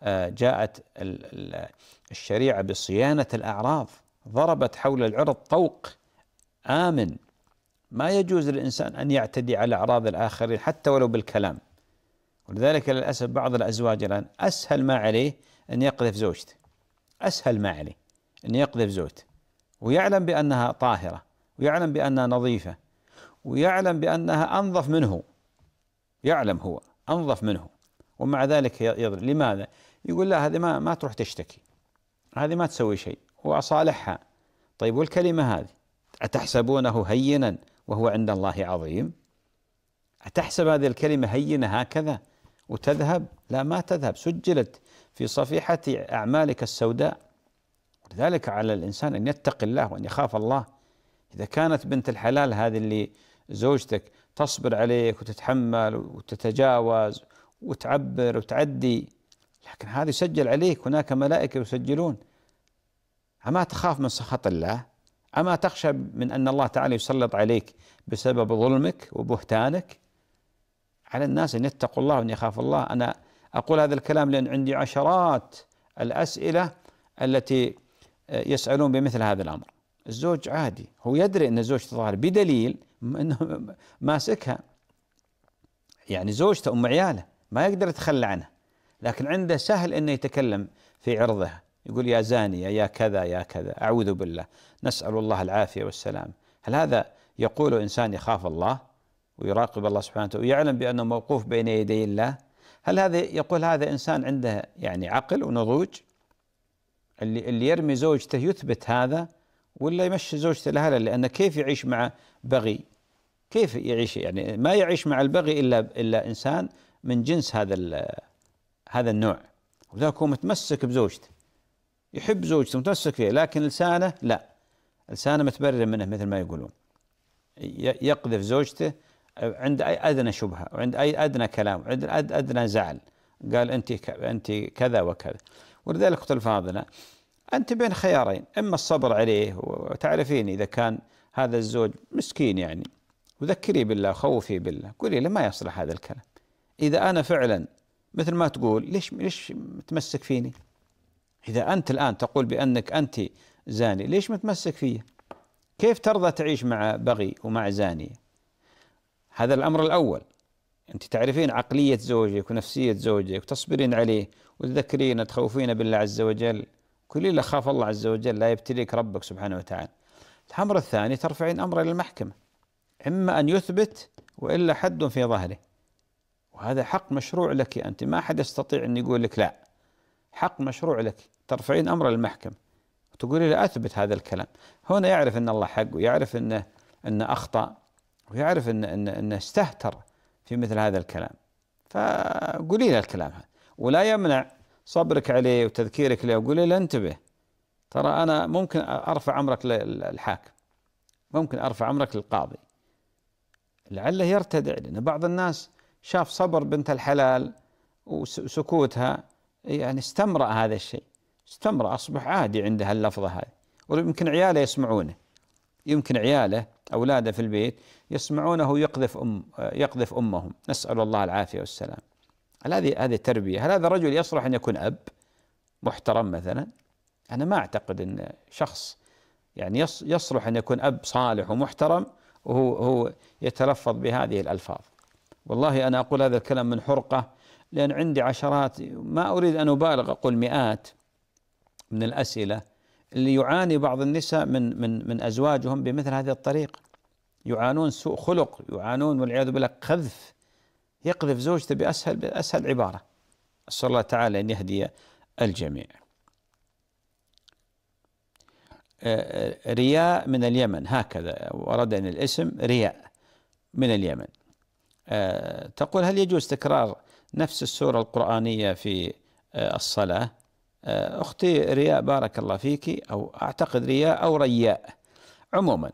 آه، جاءت الشريعة بصيانة الأعراض ضربت حول العرض طوق آمن ما يجوز للإنسان أن يعتدي على أعراض الآخرين حتى ولو بالكلام ولذلك للأسف بعض الأزواج الآن أسهل ما عليه أن يقذف زوجته أسهل ما عليه أن يقذف زوجته ويعلم بأنها طاهرة ويعلم بأنها نظيفة ويعلم بأنها أنظف منه يعلم هو أنظف منه ومع ذلك يضرب لماذا؟ يقول لا هذه ما ما تروح تشتكي هذه ما تسوي شيء وأصالحها طيب والكلمة هذه أتحسبونه هينا وهو عند الله عظيم أتحسب هذه الكلمة هينة هكذا وتذهب لا ما تذهب سجلت في صفيحة أعمالك السوداء لذلك على الإنسان أن يتقي الله وأن يخاف الله إذا كانت بنت الحلال هذه اللي زوجتك تصبر عليك وتتحمل وتتجاوز وتعبر وتعدي لكن هذا يسجل عليك هناك ملائكة يسجلون أما تخاف من سخط الله أما تخشى من أن الله تعالى يسلط عليك بسبب ظلمك وبهتانك على الناس أن يتقوا الله وأن يخافوا الله أنا أقول هذا الكلام لأن عندي عشرات الأسئلة التي يسألون بمثل هذا الأمر الزوج عادي هو يدري أن الزوج تظهر بدليل أنه ماسكها يعني زوجته أم عياله ما يقدر يتخلى عنها لكن عنده سهل أنه يتكلم في عرضها يقول يا زانية يا كذا يا كذا أعوذ بالله نسأل الله العافية والسلام هل هذا يقول إنسان يخاف الله ويراقب الله سبحانه وتعالى ويعلم بأنه موقوف بين يدي الله هل هذا يقول هذا إنسان عنده يعني عقل ونضوج اللي اللي يرمي زوجته يثبت هذا ولا يمشي زوجته لها لان كيف يعيش مع بغي كيف يعيش يعني ما يعيش مع البغي إلا إلا إنسان من جنس هذا هذا النوع وذاك هو متمسك بزوجته يحب زوجته متمسك فيها لكن لسانه لا لسانه متبرر منه مثل ما يقولون يقذف زوجته عند اي ادنى شبهه وعند اي ادنى كلام وعند ادنى زعل قال انت انت كذا وكذا ولذلك قلت الفاضلة أنت بين خيارين إما الصبر عليه وتعرفين إذا كان هذا الزوج مسكين يعني وذكري بالله خوفي بالله قولي له ما يصلح هذا الكلام إذا أنا فعلا مثل ما تقول ليش ليش متمسك فيني؟ إذا أنت الآن تقول بأنك أنت زاني ليش متمسك فيه؟ كيف ترضى تعيش مع بغي ومع زانية؟ هذا الأمر الأول أنت تعرفين عقلية زوجك ونفسية زوجك وتصبرين عليه وتذكرينا تخوفينا بالله عز وجل كل إلا خاف الله عز وجل لا يبتليك ربك سبحانه وتعالى الأمر الثاني ترفعين أمر إلى المحكمة إما أن يثبت وإلا حد في ظهره وهذا حق مشروع لك أنت ما حد يستطيع أن يقول لك لا حق مشروع لك ترفعين أمر للمحكمة وتقولي له أثبت هذا الكلام هنا يعرف أن الله حق ويعرف أنه, أنه أخطأ ويعرف أنه, أنه, أنه استهتر في مثل هذا الكلام فقولي له الكلام هذا ولا يمنع صبرك عليه وتذكيرك له وقول له انتبه ترى انا ممكن ارفع امرك للحاكم ممكن ارفع امرك للقاضي لعله يرتدع لان بعض الناس شاف صبر بنت الحلال وسكوتها يعني استمرأ هذا الشيء استمرأ أصبح عادي عندها اللفظة هذه ويمكن عياله يسمعونه يمكن عياله أولاده في البيت يسمعونه يقذف أم يقذف أمهم نسأل الله العافية والسلام هل هذه هذه تربية؟ هل هذا الرجل يصلح أن يكون أب محترم مثلا؟ أنا ما أعتقد أن شخص يعني يصلح أن يكون أب صالح ومحترم وهو هو يتلفظ بهذه الألفاظ والله أنا أقول هذا الكلام من حرقة لأن عندي عشرات ما أريد أن أبالغ أقول مئات من الأسئلة اللي يعاني بعض النساء من من من أزواجهم بمثل هذه الطريقة يعانون سوء خلق يعانون والعياذ بالله قذف يقذف زوجته بأسهل بأسهل عبارة أسأل الله تعالى أن يهدي الجميع أه، أه، رياء من اليمن هكذا وردني الاسم رياء من اليمن أه، تقول هل يجوز تكرار نفس السورة القرآنية في الصلاة أختي رياء بارك الله فيك أو أعتقد رياء أو رياء عموما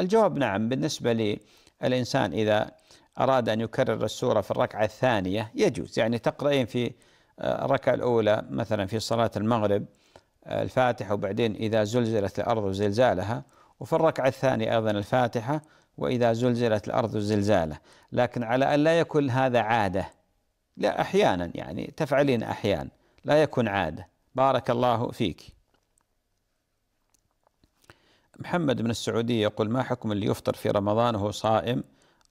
الجواب نعم بالنسبة للإنسان إذا أراد أن يكرر السورة في الركعة الثانية يجوز يعني تقرأين في آه، الركعة الأولى مثلا في صلاة المغرب آه، الفاتحة وبعدين إذا زلزلت الأرض زلزالها وفي الركعة الثانية أيضا الفاتحة وإذا زلزلت الأرض زلزالها لكن على أن لا يكون هذا عادة لا أحيانا يعني تفعلين أحيانا لا يكون عادة بارك الله فيك محمد من السعودية يقول ما حكم اللي يفطر في رمضان وهو صائم؟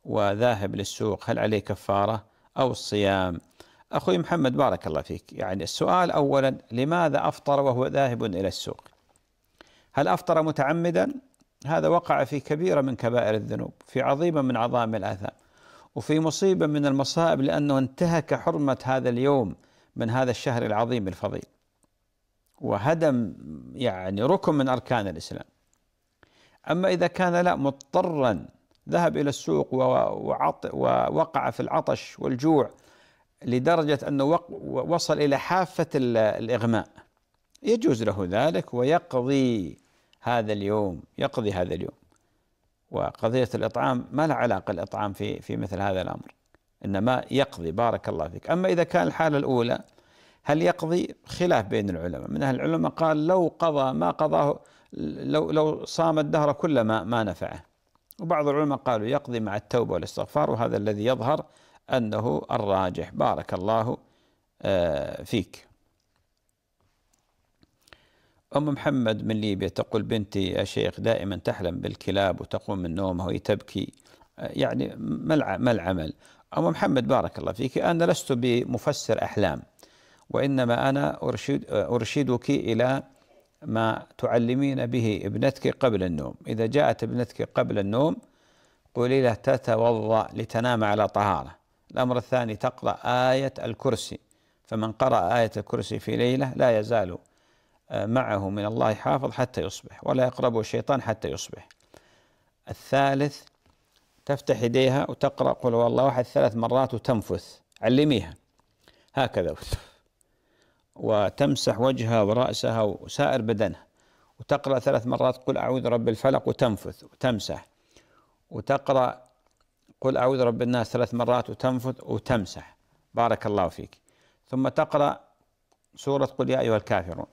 وذاهب للسوق هل عليه كفارة أو الصيام أخوي محمد بارك الله فيك يعني السؤال أولا لماذا أفطر وهو ذاهب إلى السوق هل أفطر متعمدا هذا وقع في كبيرة من كبائر الذنوب في عظيمة من عظائم الآثام وفي مصيبة من المصائب لأنه انتهك حرمة هذا اليوم من هذا الشهر العظيم الفضيل وهدم يعني ركن من أركان الإسلام أما إذا كان لا مضطرا ذهب إلى السوق ووقع في العطش والجوع لدرجة أنه وصل إلى حافة الإغماء يجوز له ذلك ويقضي هذا اليوم يقضي هذا اليوم وقضية الإطعام ما لها علاقة الإطعام في في مثل هذا الأمر إنما يقضي بارك الله فيك أما إذا كان الحالة الأولى هل يقضي خلاف بين العلماء من أهل العلماء قال لو قضى ما قضاه لو لو صام الدهر كله ما ما نفعه وبعض العلماء قالوا يقضي مع التوبة والاستغفار وهذا الذي يظهر أنه الراجح بارك الله آه، فيك أم محمد من ليبيا تقول بنتي يا شيخ دائما تحلم بالكلاب وتقوم من نومها وهي تبكي آه، يعني ما العمل أم محمد بارك الله فيك أنا لست بمفسر أحلام وإنما أنا أرشد آه، أرشدك إلى ما تعلمين به ابنتك قبل النوم إذا جاءت ابنتك قبل النوم قولي لها تتوضأ لتنام على طهارة الأمر الثاني تقرأ آية الكرسي فمن قرأ آية الكرسي في ليلة لا يزال آه، معه من الله حافظ حتى يصبح ولا يقربه الشيطان حتى يصبح الثالث تفتح يديها وتقرأ قل والله واحد ثلاث مرات وتنفث علميها هكذا وتمسح وجهها ورأسها وسائر بدنها وتقرأ ثلاث مرات قل أعوذ رب الفلق وتنفث وتمسح وتقرأ قل أعوذ رب الناس ثلاث مرات وتنفث وتمسح بارك الله فيك ثم تقرأ سورة قل يا أيها الكافرون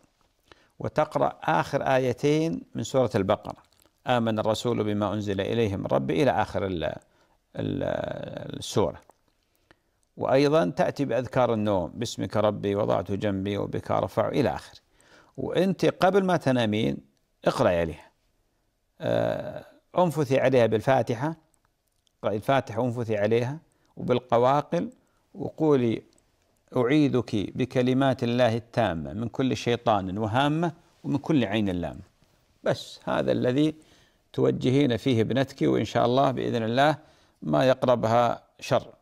وتقرأ آخر آيتين من سورة البقرة آمن الرسول بما أنزل إليه من ربه إلى آخر السورة وأيضا تأتي بأذكار النوم باسمك ربي وضعت جنبي وبك أرفع إلى آخره وأنت قبل ما تنامين اقرأي عليها آه، أنفثي عليها بالفاتحة اقرأي الفاتحة وانفثي عليها وبالقواقل وقولي أعيذك بكلمات الله التامة من كل شيطان وهامة ومن كل عين لامة بس هذا الذي توجهين فيه ابنتك وإن شاء الله بإذن الله ما يقربها شر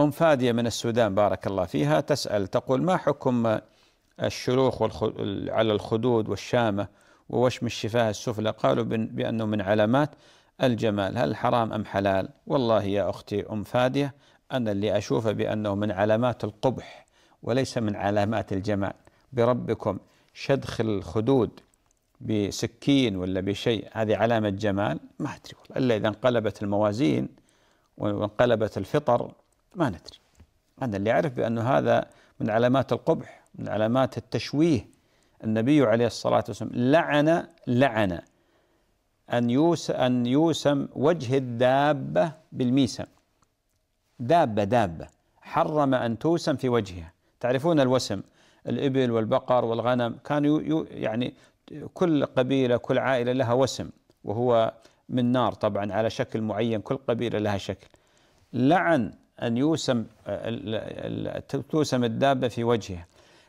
أم فادية من السودان بارك الله فيها تسأل تقول ما حكم الشروخ على الخدود والشامة ووشم الشفاه السفلى قالوا بأنه من علامات الجمال هل حرام أم حلال والله يا أختي أم فادية أنا اللي أشوفه بأنه من علامات القبح وليس من علامات الجمال بربكم شدخ الخدود بسكين ولا بشيء هذه علامة جمال ما أدري والله إلا إذا انقلبت الموازين وانقلبت الفطر ما ندري أنا اللي أعرف بأن هذا من علامات القبح من علامات التشويه النبي عليه الصلاة والسلام لعن لعن أن يوسم أن يوسم وجه الدابة بالميسم دابة دابة حرم أن توسم في وجهها تعرفون الوسم الإبل والبقر والغنم كانوا يعني كل قبيلة كل عائلة لها وسم وهو من نار طبعا على شكل معين كل قبيلة لها شكل لعن أن يوسم آه، توسم الدابة في وجهها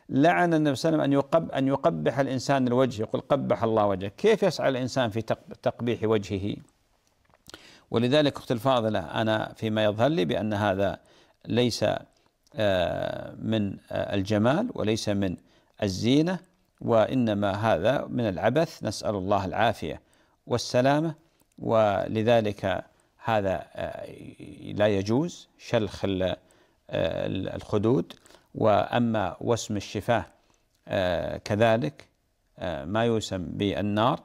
لعن النبي صلى الله عليه وسلم أن, يقب أن يقبح الإنسان الوجه يقول قبح الله وجهه كيف يسعى الإنسان في تقبيح وجهه ولذلك أخت الفاضلة أنا فيما يظهر لي بأن هذا ليس آه، من آه، الجمال وليس من الزينة وإنما هذا من العبث نسأل الله العافية والسلامة ولذلك هذا آه، لا يجوز شلخ آه، الخدود وأما وسم الشفاه آه، كذلك ما يوسم بالنار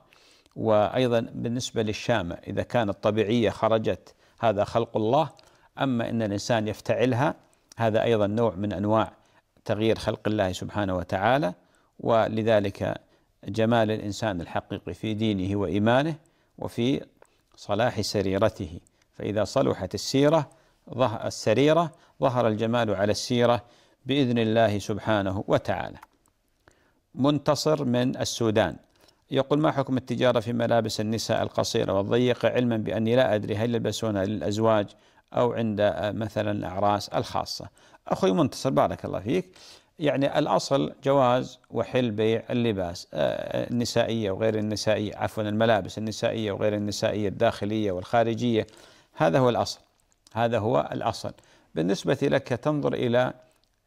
وأيضا بالنسبة للشامة إذا كانت طبيعية خرجت هذا خلق الله أما إن الإنسان يفتعلها هذا أيضا نوع من أنواع تغيير خلق الله سبحانه وتعالى ولذلك جمال الإنسان الحقيقي في دينه وإيمانه وفي صلاح سريرته فإذا صلحت السيرة السريرة ظهر الجمال على السيرة بإذن الله سبحانه وتعالى منتصر من السودان يقول ما حكم التجارة في ملابس النساء القصيرة والضيقة علما بأني لا أدري هل يلبسونها للأزواج أو عند آه، مثلا الأعراس الخاصة أخوي منتصر بارك الله فيك يعني الأصل جواز وحل بيع اللباس آه، النسائية وغير النسائية عفوا الملابس النسائية وغير النسائية الداخلية والخارجية هذا هو الأصل هذا هو الأصل بالنسبة لك تنظر إلى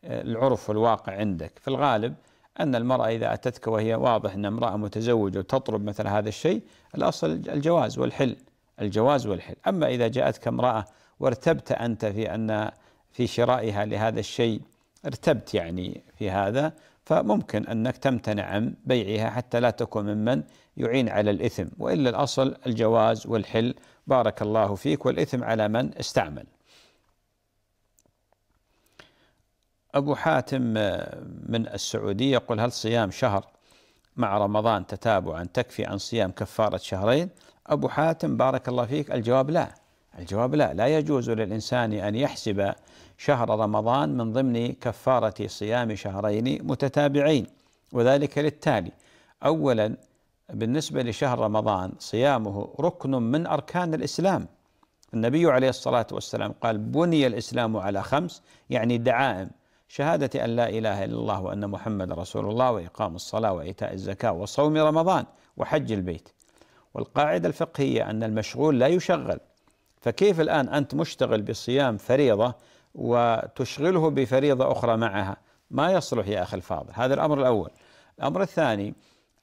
آه، العرف والواقع عندك في الغالب أن المرأة إذا أتتك وهي واضح أن امرأة متزوجة وتطلب مثل هذا الشيء الأصل الجواز والحل الجواز والحل أما إذا جاءتك امرأة وارتبت أنت في أن في شرائها لهذا الشيء ارتبت يعني في هذا فممكن أنك تمتنع عن بيعها حتى لا تكون ممن يعين على الإثم وإلا الأصل الجواز والحل بارك الله فيك والإثم على من استعمل أبو حاتم من السعودية يقول هل صيام شهر مع رمضان تتابعا تكفي عن صيام كفارة شهرين أبو حاتم بارك الله فيك الجواب لا الجواب لا لا يجوز للإنسان أن يحسب شهر رمضان من ضمن كفارة صيام شهرين متتابعين وذلك للتالي أولا بالنسبة لشهر رمضان صيامه ركن من أركان الإسلام النبي عليه الصلاة والسلام قال بني الإسلام على خمس يعني دعائم شهادة أن لا إله إلا الله وأن محمد رسول الله وإقام الصلاة وإيتاء الزكاة وصوم رمضان وحج البيت والقاعدة الفقهية أن المشغول لا يشغل فكيف الآن أنت مشتغل بصيام فريضة وتشغله بفريضة أخرى معها ما يصلح يا أخي الفاضل هذا الأمر الأول الأمر الثاني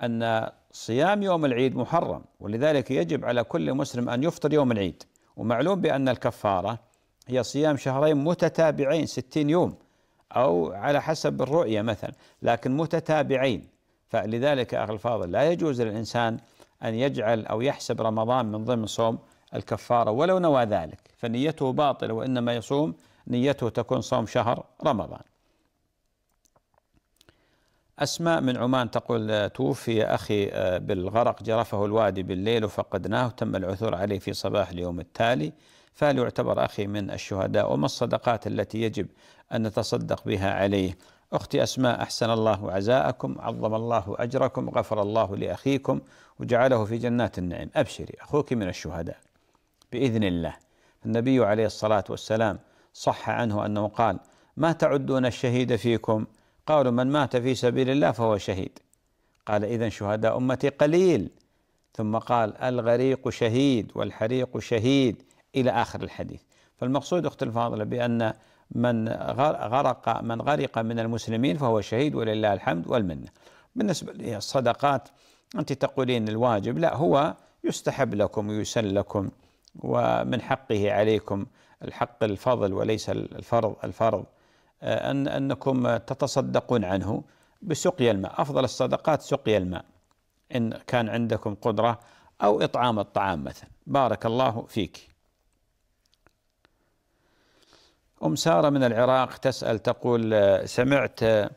أن صيام يوم العيد محرم ولذلك يجب على كل مسلم أن يفطر يوم العيد ومعلوم بأن الكفارة هي صيام شهرين متتابعين ستين يوم أو على حسب الرؤية مثلا لكن متتابعين فلذلك أخي الفاضل لا يجوز للإنسان أن يجعل أو يحسب رمضان من ضمن صوم الكفارة ولو نوى ذلك فنيته باطلة وإنما يصوم نيته تكون صوم شهر رمضان أسماء من عمان تقول توفي أخي آه، بالغرق جرفه الوادي بالليل وفقدناه تم العثور عليه في صباح اليوم التالي فهل يعتبر أخي من الشهداء وما الصدقات التي يجب أن نتصدق بها عليه أختي أسماء أحسن الله عزاءكم عظم الله أجركم غفر الله لأخيكم وجعله في جنات النعيم أبشري أخوك من الشهداء بإذن الله النبي عليه الصلاة والسلام صح عنه انه قال: ما تعدون الشهيد فيكم؟ قالوا من مات في سبيل الله فهو شهيد. قال اذا شهداء امتي قليل ثم قال الغريق شهيد والحريق شهيد الى اخر الحديث. فالمقصود اخت الفاضله بان من غرق من غرق من المسلمين فهو شهيد ولله الحمد والمنه. بالنسبه للصدقات انت تقولين الواجب لا هو يستحب لكم ويسل لكم ومن حقه عليكم الحق الفضل وليس الفرض الفرض آه، أن أنكم تتصدقون عنه بسقي الماء أفضل الصدقات سقي الماء إن كان عندكم قدرة أو إطعام الطعام مثلا بارك الله فيك أم سارة من العراق تسأل تقول آه، سمعت آه،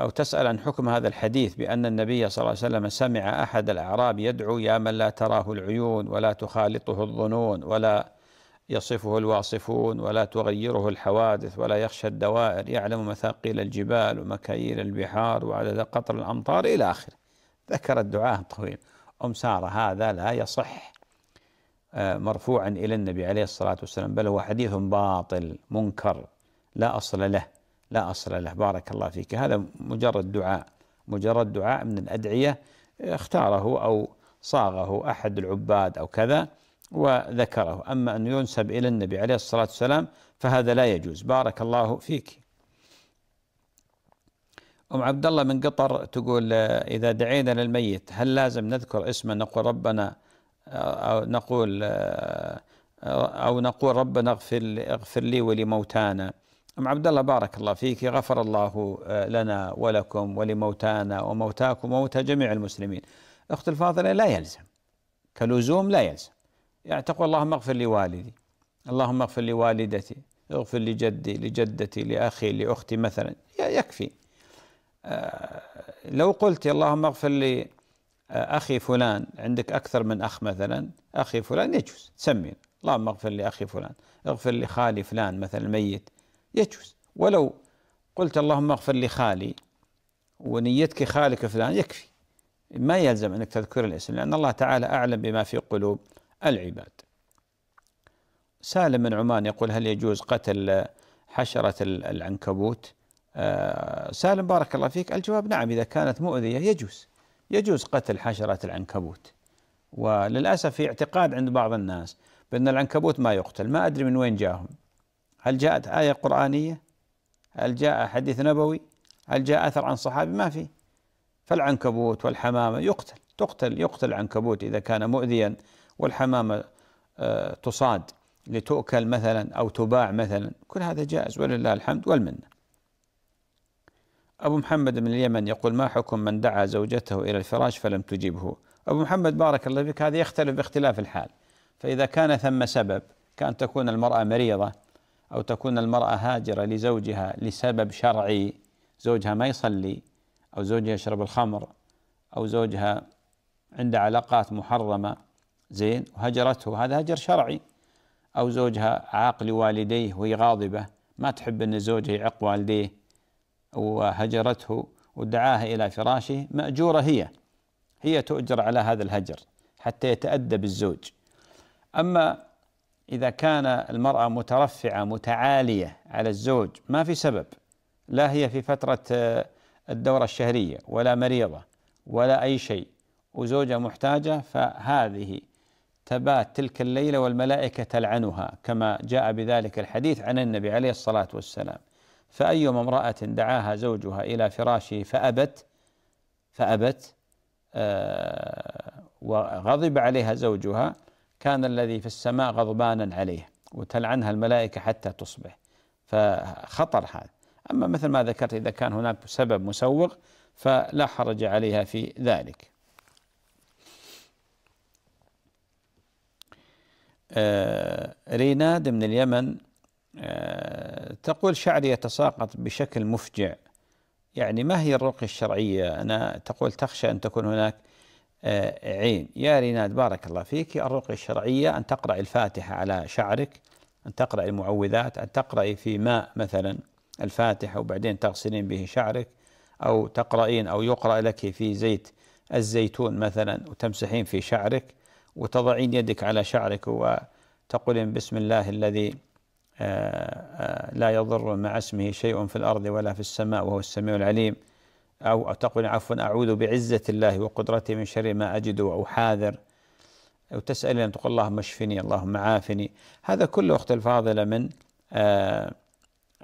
أو تسأل عن حكم هذا الحديث بأن النبي صلى الله عليه وسلم سمع أحد الأعراب يدعو يا من لا تراه العيون ولا تخالطه الظنون ولا يصفه الواصفون ولا تغيره الحوادث ولا يخشى الدوائر يعلم مثاقيل الجبال ومكاييل البحار وعدد قطر الأمطار إلى آخره ذكر الدعاء الطويل أم سارة هذا لا يصح آه، مرفوعا إلى النبي عليه الصلاة والسلام بل هو حديث باطل منكر لا أصل له لا أصل له بارك الله فيك هذا مجرد دعاء مجرد دعاء من الأدعية اختاره أو صاغه أحد العباد أو كذا وذكره أما أن ينسب إلى النبي عليه الصلاة والسلام فهذا لا يجوز بارك الله فيك أم عبد الله من قطر تقول إذا دعينا للميت هل لازم نذكر اسمه نقول ربنا أو نقول أو نقول ربنا اغفر اغفر لي ولموتانا أم عبد الله بارك الله فيك غفر الله آه، لنا ولكم ولموتانا وموتاكم وموتى جميع المسلمين أخت الفاضلة لا يلزم كلزوم لا يلزم يعني تقول اللهم اغفر لوالدي اللهم اغفر لوالدتي اغفر لجدي لجدتي لأخي لأختي مثلا يكفي آه، لو قلت اللهم اغفر لي آه، أخي فلان عندك أكثر من أخ مثلا أخي فلان يجوز تسمي اللهم اغفر لأخي فلان اغفر لخالي فلان مثلا ميت يجوز ولو قلت اللهم اغفر لخالي ونيتك خالك فلان يكفي ما يلزم أنك تذكر الاسم لأن الله تعالى أعلم بما في قلوب العباد سالم من عمان يقول هل يجوز قتل حشرة العنكبوت آه، سالم بارك الله فيك الجواب نعم إذا كانت مؤذية يجوز يجوز قتل حشرة العنكبوت وللأسف في اعتقاد عند بعض الناس بأن العنكبوت ما يقتل ما أدري من وين جاهم هل جاءت آية قرآنية هل جاء حديث نبوي هل جاء أثر عن صحابي ما في فالعنكبوت والحمامة يقتل تقتل يقتل العنكبوت إذا كان مؤذيا والحمامة آه، تصاد لتؤكل مثلا أو تباع مثلا كل هذا جائز ولله الحمد والمنة أبو محمد من اليمن يقول ما حكم من دعا زوجته إلى الفراش فلم تجبه أبو محمد بارك الله فيك هذا يختلف باختلاف الحال فإذا كان ثم سبب كأن تكون المرأة مريضة أو تكون المرأة هاجرة لزوجها لسبب شرعي زوجها ما يصلي أو زوجها يشرب الخمر أو زوجها عنده علاقات محرمة زين وهجرته هذا هجر شرعي أو زوجها عاق لوالديه وهي غاضبة ما تحب أن زوجها يعق والديه وهجرته ودعاها إلى فراشه مأجورة هي هي تؤجر على هذا الهجر حتى يتأدب الزوج أما إذا كان المرأة مترفعة متعالية على الزوج ما في سبب لا هي في فترة آه، الدورة الشهرية ولا مريضة ولا أي شيء وزوجها محتاجة فهذه تبات تلك الليلة والملائكة تلعنها كما جاء بذلك الحديث عن النبي عليه الصلاة والسلام فأيما امرأة دعاها زوجها إلى فراشه فأبت فأبت آه، وغضب عليها زوجها كان الذي في السماء غضبانا عليه وتلعنها الملائكة حتى تصبح فخطر هذا أما مثل ما ذكرت إذا كان هناك سبب مسوغ فلا حرج عليها في ذلك آه، ريناد من اليمن آه، تقول شعري يتساقط بشكل مفجع يعني ما هي الرقية الشرعية أنا تقول تخشى أن تكون هناك آه، عين يا ريناد بارك الله فيك الرقية الشرعية أن تقرأ الفاتحة على شعرك أن تقرأ المعوذات أن تقرأي في ماء مثلا الفاتحة وبعدين تغسلين به شعرك أو تقرأين أو يقرأ لك في زيت الزيتون مثلا وتمسحين في شعرك وتضعين يدك على شعرك وتقولين بسم الله الذي آه، آه، لا يضر مع اسمه شيء في الأرض ولا في السماء وهو السميع العليم أو تقول عفوا أعوذ بعزة الله وقدرته من شر ما أجد وأحاذر وتسالين أن تقول اللهم اشفني اللهم عافني هذا كله أخت الفاضلة من آآ آه،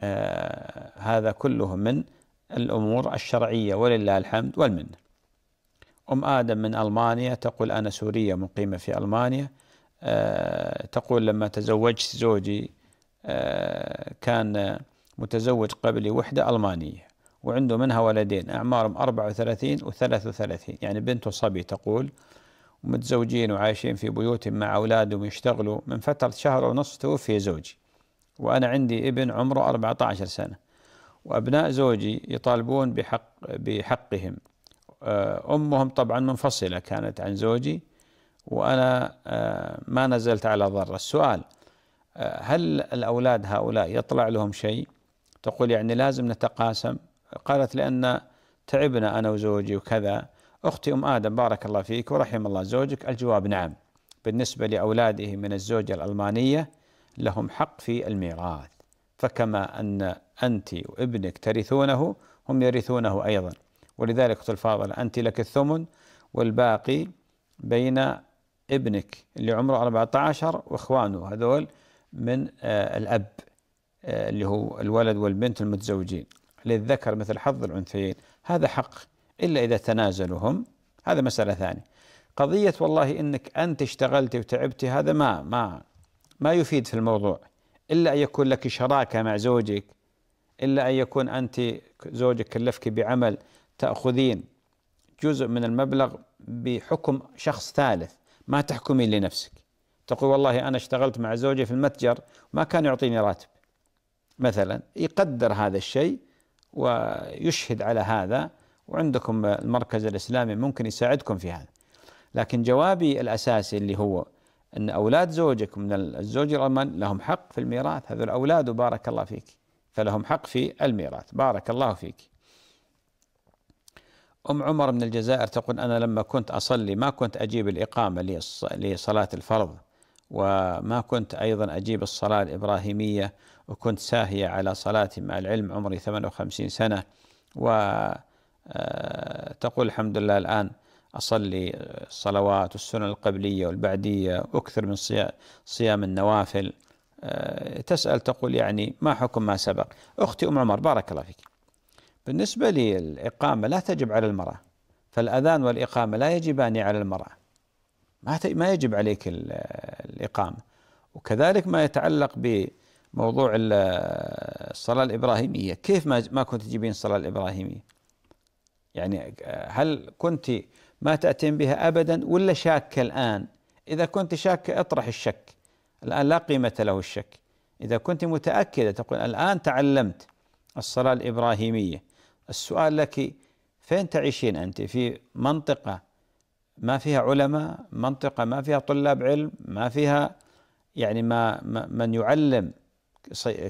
آآ هذا كله من الأمور الشرعية ولله الحمد والمنه أم آدم من ألمانيا تقول أنا سورية مقيمة في ألمانيا آه، تقول لما تزوجت زوجي آه، كان متزوج قبلي وحدة ألمانية وعنده منها ولدين أعمارهم 34 و 33 يعني بنته صبي تقول ومتزوجين وعايشين في بيوتهم مع أولادهم يشتغلوا من فترة شهر ونصف توفي زوجي وأنا عندي ابن عمره 14 سنة وأبناء زوجي يطالبون بحق بحقهم آه، أمهم طبعا منفصلة كانت عن زوجي وأنا آه، ما نزلت على ضر السؤال آه، هل الأولاد هؤلاء يطلع لهم شيء تقول يعني لازم نتقاسم قالت لأن تعبنا أنا وزوجي وكذا أختي أم آدم بارك الله فيك ورحم الله زوجك الجواب نعم بالنسبة لأولاده من الزوجة الألمانية لهم حق في الميراث فكما أن أنت وابنك ترثونه هم يرثونه أيضا ولذلك أخت الفاضل أنت لك الثمن والباقي بين ابنك اللي عمره 14 وإخوانه هذول من آه، الأب آه، اللي هو الولد والبنت المتزوجين للذكر مثل حظ الأنثيين هذا حق إلا إذا تنازلوا هم هذا مسألة ثانية قضية والله إنك أنت اشتغلتي وتعبتي هذا ما ما ما يفيد في الموضوع إلا أن يكون لك شراكة مع زوجك إلا أن يكون أنت زوجك كلفك بعمل تأخذين جزء من المبلغ بحكم شخص ثالث ما تحكمين لنفسك تقول والله أنا اشتغلت مع زوجي في المتجر ما كان يعطيني راتب مثلا يقدر هذا الشيء ويشهد على هذا وعندكم المركز الإسلامي ممكن يساعدكم في هذا لكن جوابي الأساسي اللي هو أن أولاد زوجك من الزوج الألمان لهم حق في الميراث هذول أولاد بارك الله فيك فلهم حق في الميراث بارك الله فيك أم عمر من الجزائر تقول أنا لما كنت أصلي ما كنت أجيب الإقامة لصلاة الفرض وما كنت أيضا أجيب الصلاة الإبراهيمية وكنت ساهية على صلاتي مع العلم عمري 58 سنة وتقول آه، الحمد لله الآن أصلي آه، الصلوات والسنن القبلية والبعدية وأكثر من صيام النوافل آه، تسأل تقول يعني ما حكم ما سبق أختي أم عمر بارك الله فيك بالنسبة للإقامة لا تجب على المرأة فالأذان والإقامة لا يجبان على المرأة ما ما يجب عليك الإقامة وكذلك ما يتعلق بموضوع الصلاة الإبراهيمية كيف ما ما كنت تجيبين الصلاة الإبراهيمية يعني هل كنت ما تأتين بها أبدا ولا شاكة الآن إذا كنت شاكة اطرح الشك الآن لا قيمة له الشك إذا كنت متأكدة تقول الآن تعلمت الصلاة الإبراهيمية السؤال لك فين تعيشين أنت في منطقة ما فيها علماء منطقة ما فيها طلاب علم ما فيها يعني ما من يعلم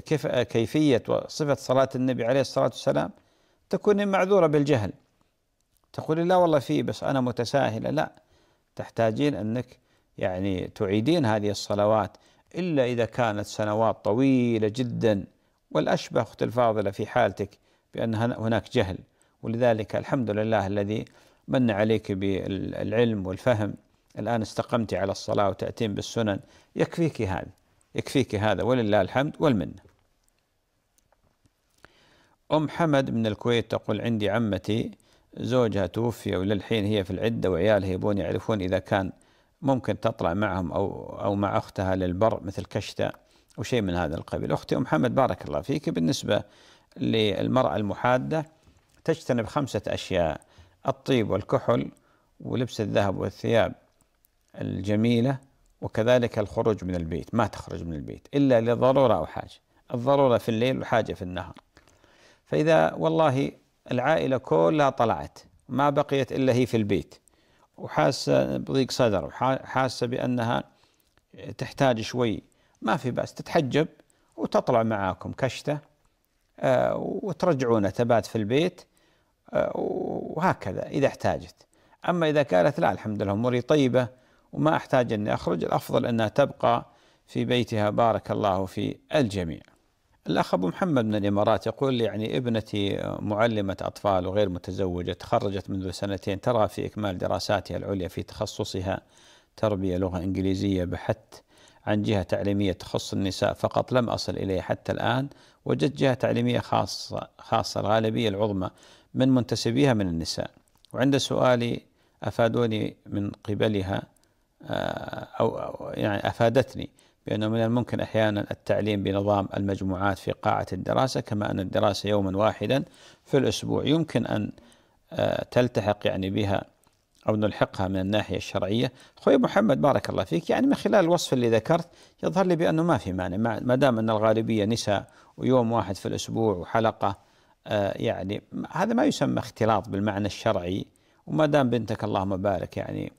كيف كيفية وصفة صلاة النبي عليه الصلاة والسلام تكون معذورة بالجهل تقول لا والله في بس أنا متساهلة لا تحتاجين أنك يعني تعيدين هذه الصلوات إلا إذا كانت سنوات طويلة جدا والأشبه أخت الفاضلة في حالتك بأن هناك جهل ولذلك الحمد لله الذي من عليك بالعلم والفهم الآن استقمت على الصلاة وتأتين بالسنن يكفيك هذا يكفيك هذا ولله الحمد والمنة أم حمد من الكويت تقول عندي عمتي زوجها توفي وللحين هي في العدة وعيالها يبون يعرفون إذا كان ممكن تطلع معهم أو أو مع أختها للبر مثل كشتة وشيء من هذا القبيل أختي أم حمد بارك الله فيك بالنسبة للمرأة المحادة تجتنب خمسة أشياء الطيب والكحل ولبس الذهب والثياب الجميلة وكذلك الخروج من البيت ما تخرج من البيت إلا لضرورة أو حاجة الضرورة في الليل وحاجة في النهار فإذا والله العائلة كلها طلعت ما بقيت إلا هي في البيت وحاسة بضيق صدر وحاسة بأنها تحتاج شوي ما في بأس تتحجب وتطلع معاكم كشتة آه، وترجعونه تبات في البيت آه، وهكذا إذا احتاجت أما إذا كانت لا الحمد لله أموري طيبة وما أحتاج أني أخرج الأفضل أنها تبقى في بيتها بارك الله في الجميع الأخ أبو محمد من الإمارات يقول يعني ابنتي معلمة أطفال وغير متزوجة تخرجت منذ سنتين ترى في إكمال دراساتها العليا في تخصصها تربية لغة إنجليزية بحت عن جهة تعليمية تخص النساء فقط لم أصل إليه حتى الآن وجدت جهة تعليمية خاصة خاصة الغالبية العظمى من منتسبيها من النساء وعند سؤالي أفادوني من قبلها آه، أو يعني أفادتني بأنه من الممكن أحيانا التعليم بنظام المجموعات في قاعة الدراسة كما أن الدراسة يوما واحدا في الأسبوع يمكن أن آه، تلتحق يعني بها أو نلحقها من الناحية الشرعية أخوي محمد بارك الله فيك يعني من خلال الوصف اللي ذكرت يظهر لي بأنه ما في مانع ما دام أن الغالبية نساء ويوم واحد في الأسبوع وحلقة آه يعني هذا ما يسمى اختلاط بالمعنى الشرعي وما دام بنتك اللهم بارك يعني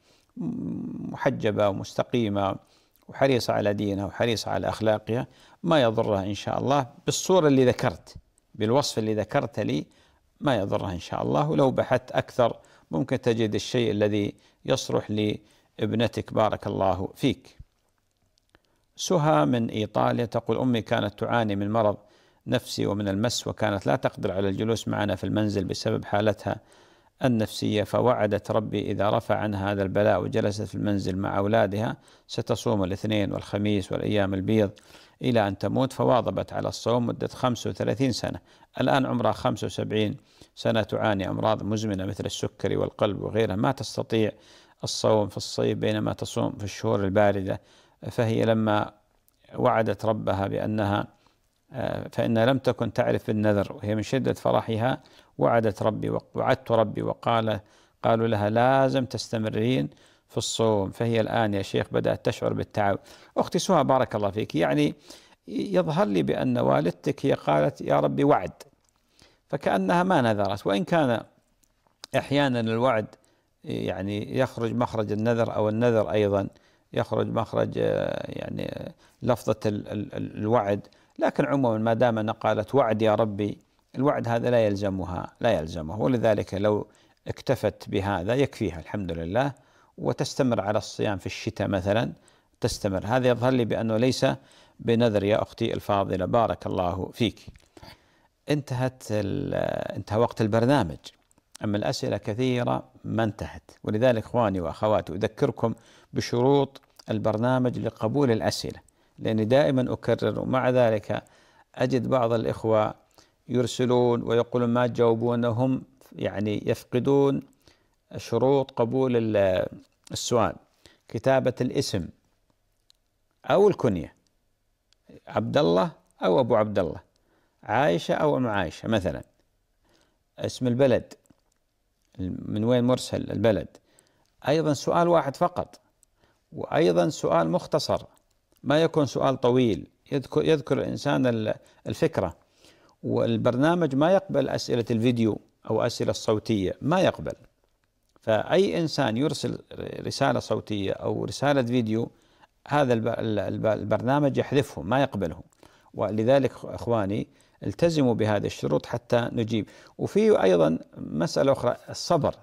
محجبة ومستقيمة وحريصة على دينها وحريصة على أخلاقها ما يضرها إن شاء الله بالصورة اللي ذكرت بالوصف اللي ذكرت لي ما يضرها إن شاء الله ولو بحثت أكثر ممكن تجد الشيء الذي يصلح لابنتك بارك الله فيك سها من إيطاليا تقول أمي كانت تعاني من مرض نفسي ومن المس وكانت لا تقدر على الجلوس معنا في المنزل بسبب حالتها النفسية فوعدت ربي إذا رفع عنها هذا البلاء وجلست في المنزل مع أولادها ستصوم الاثنين والخميس والأيام البيض إلى أن تموت فواظبت على الصوم مدة 35 سنة الآن عمرها 75 سنة تعاني أمراض مزمنة مثل السكري والقلب وغيرها ما تستطيع الصوم في الصيف بينما تصوم في الشهور الباردة فهي لما وعدت ربها بأنها آه، فإنها لم تكن تعرف بالنذر وهي من شدة فرحها وعدت ربي وعدت ربي وقال قالوا لها لازم تستمرين في الصوم فهي الآن يا شيخ بدأت تشعر بالتعب أختي سهى بارك الله فيك يعني يظهر لي بأن والدتك هي قالت يا ربي وعد فكأنها ما نذرت وإن كان أحيانا الوعد يعني يخرج مخرج النذر أو النذر أيضا يخرج مخرج يعني لفظة الوعد لكن عموما ما دام أن قالت وعد يا ربي الوعد هذا لا يلزمها لا يلزمه ولذلك لو اكتفت بهذا يكفيها الحمد لله وتستمر على الصيام في الشتاء مثلا تستمر هذا يظهر لي بأنه ليس بنذر يا أختي الفاضلة بارك الله فيك انتهت انتهى وقت البرنامج أما الأسئلة كثيرة ما انتهت ولذلك إخواني وأخواتي أذكركم بشروط البرنامج لقبول الأسئلة لأني دائما أكرر ومع ذلك أجد بعض الإخوة يرسلون ويقولون ما تجاوبون هم يعني يفقدون شروط قبول السؤال كتابة الاسم أو الكنية عبد الله أو أبو عبد الله عائشة أو أم عائشة مثلا اسم البلد من وين مرسل البلد أيضا سؤال واحد فقط وأيضا سؤال مختصر ما يكون سؤال طويل يذكر, يذكر الإنسان الفكرة والبرنامج ما يقبل أسئلة الفيديو أو أسئلة الصوتية ما يقبل فأي إنسان يرسل رسالة صوتية أو رسالة فيديو هذا البرنامج يحذفه ما يقبله ولذلك إخواني التزموا بهذه الشروط حتى نجيب وفي أيضا مسألة أخرى الصبر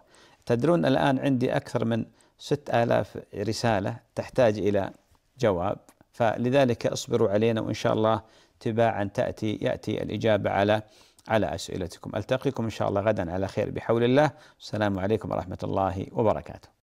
تدرون الآن عندي أكثر من ست آلاف رسالة تحتاج إلى جواب فلذلك اصبروا علينا وإن شاء الله تباعا تأتي يأتي الإجابة على على أسئلتكم ألتقيكم إن شاء الله غدا على خير بحول الله السلام عليكم ورحمة الله وبركاته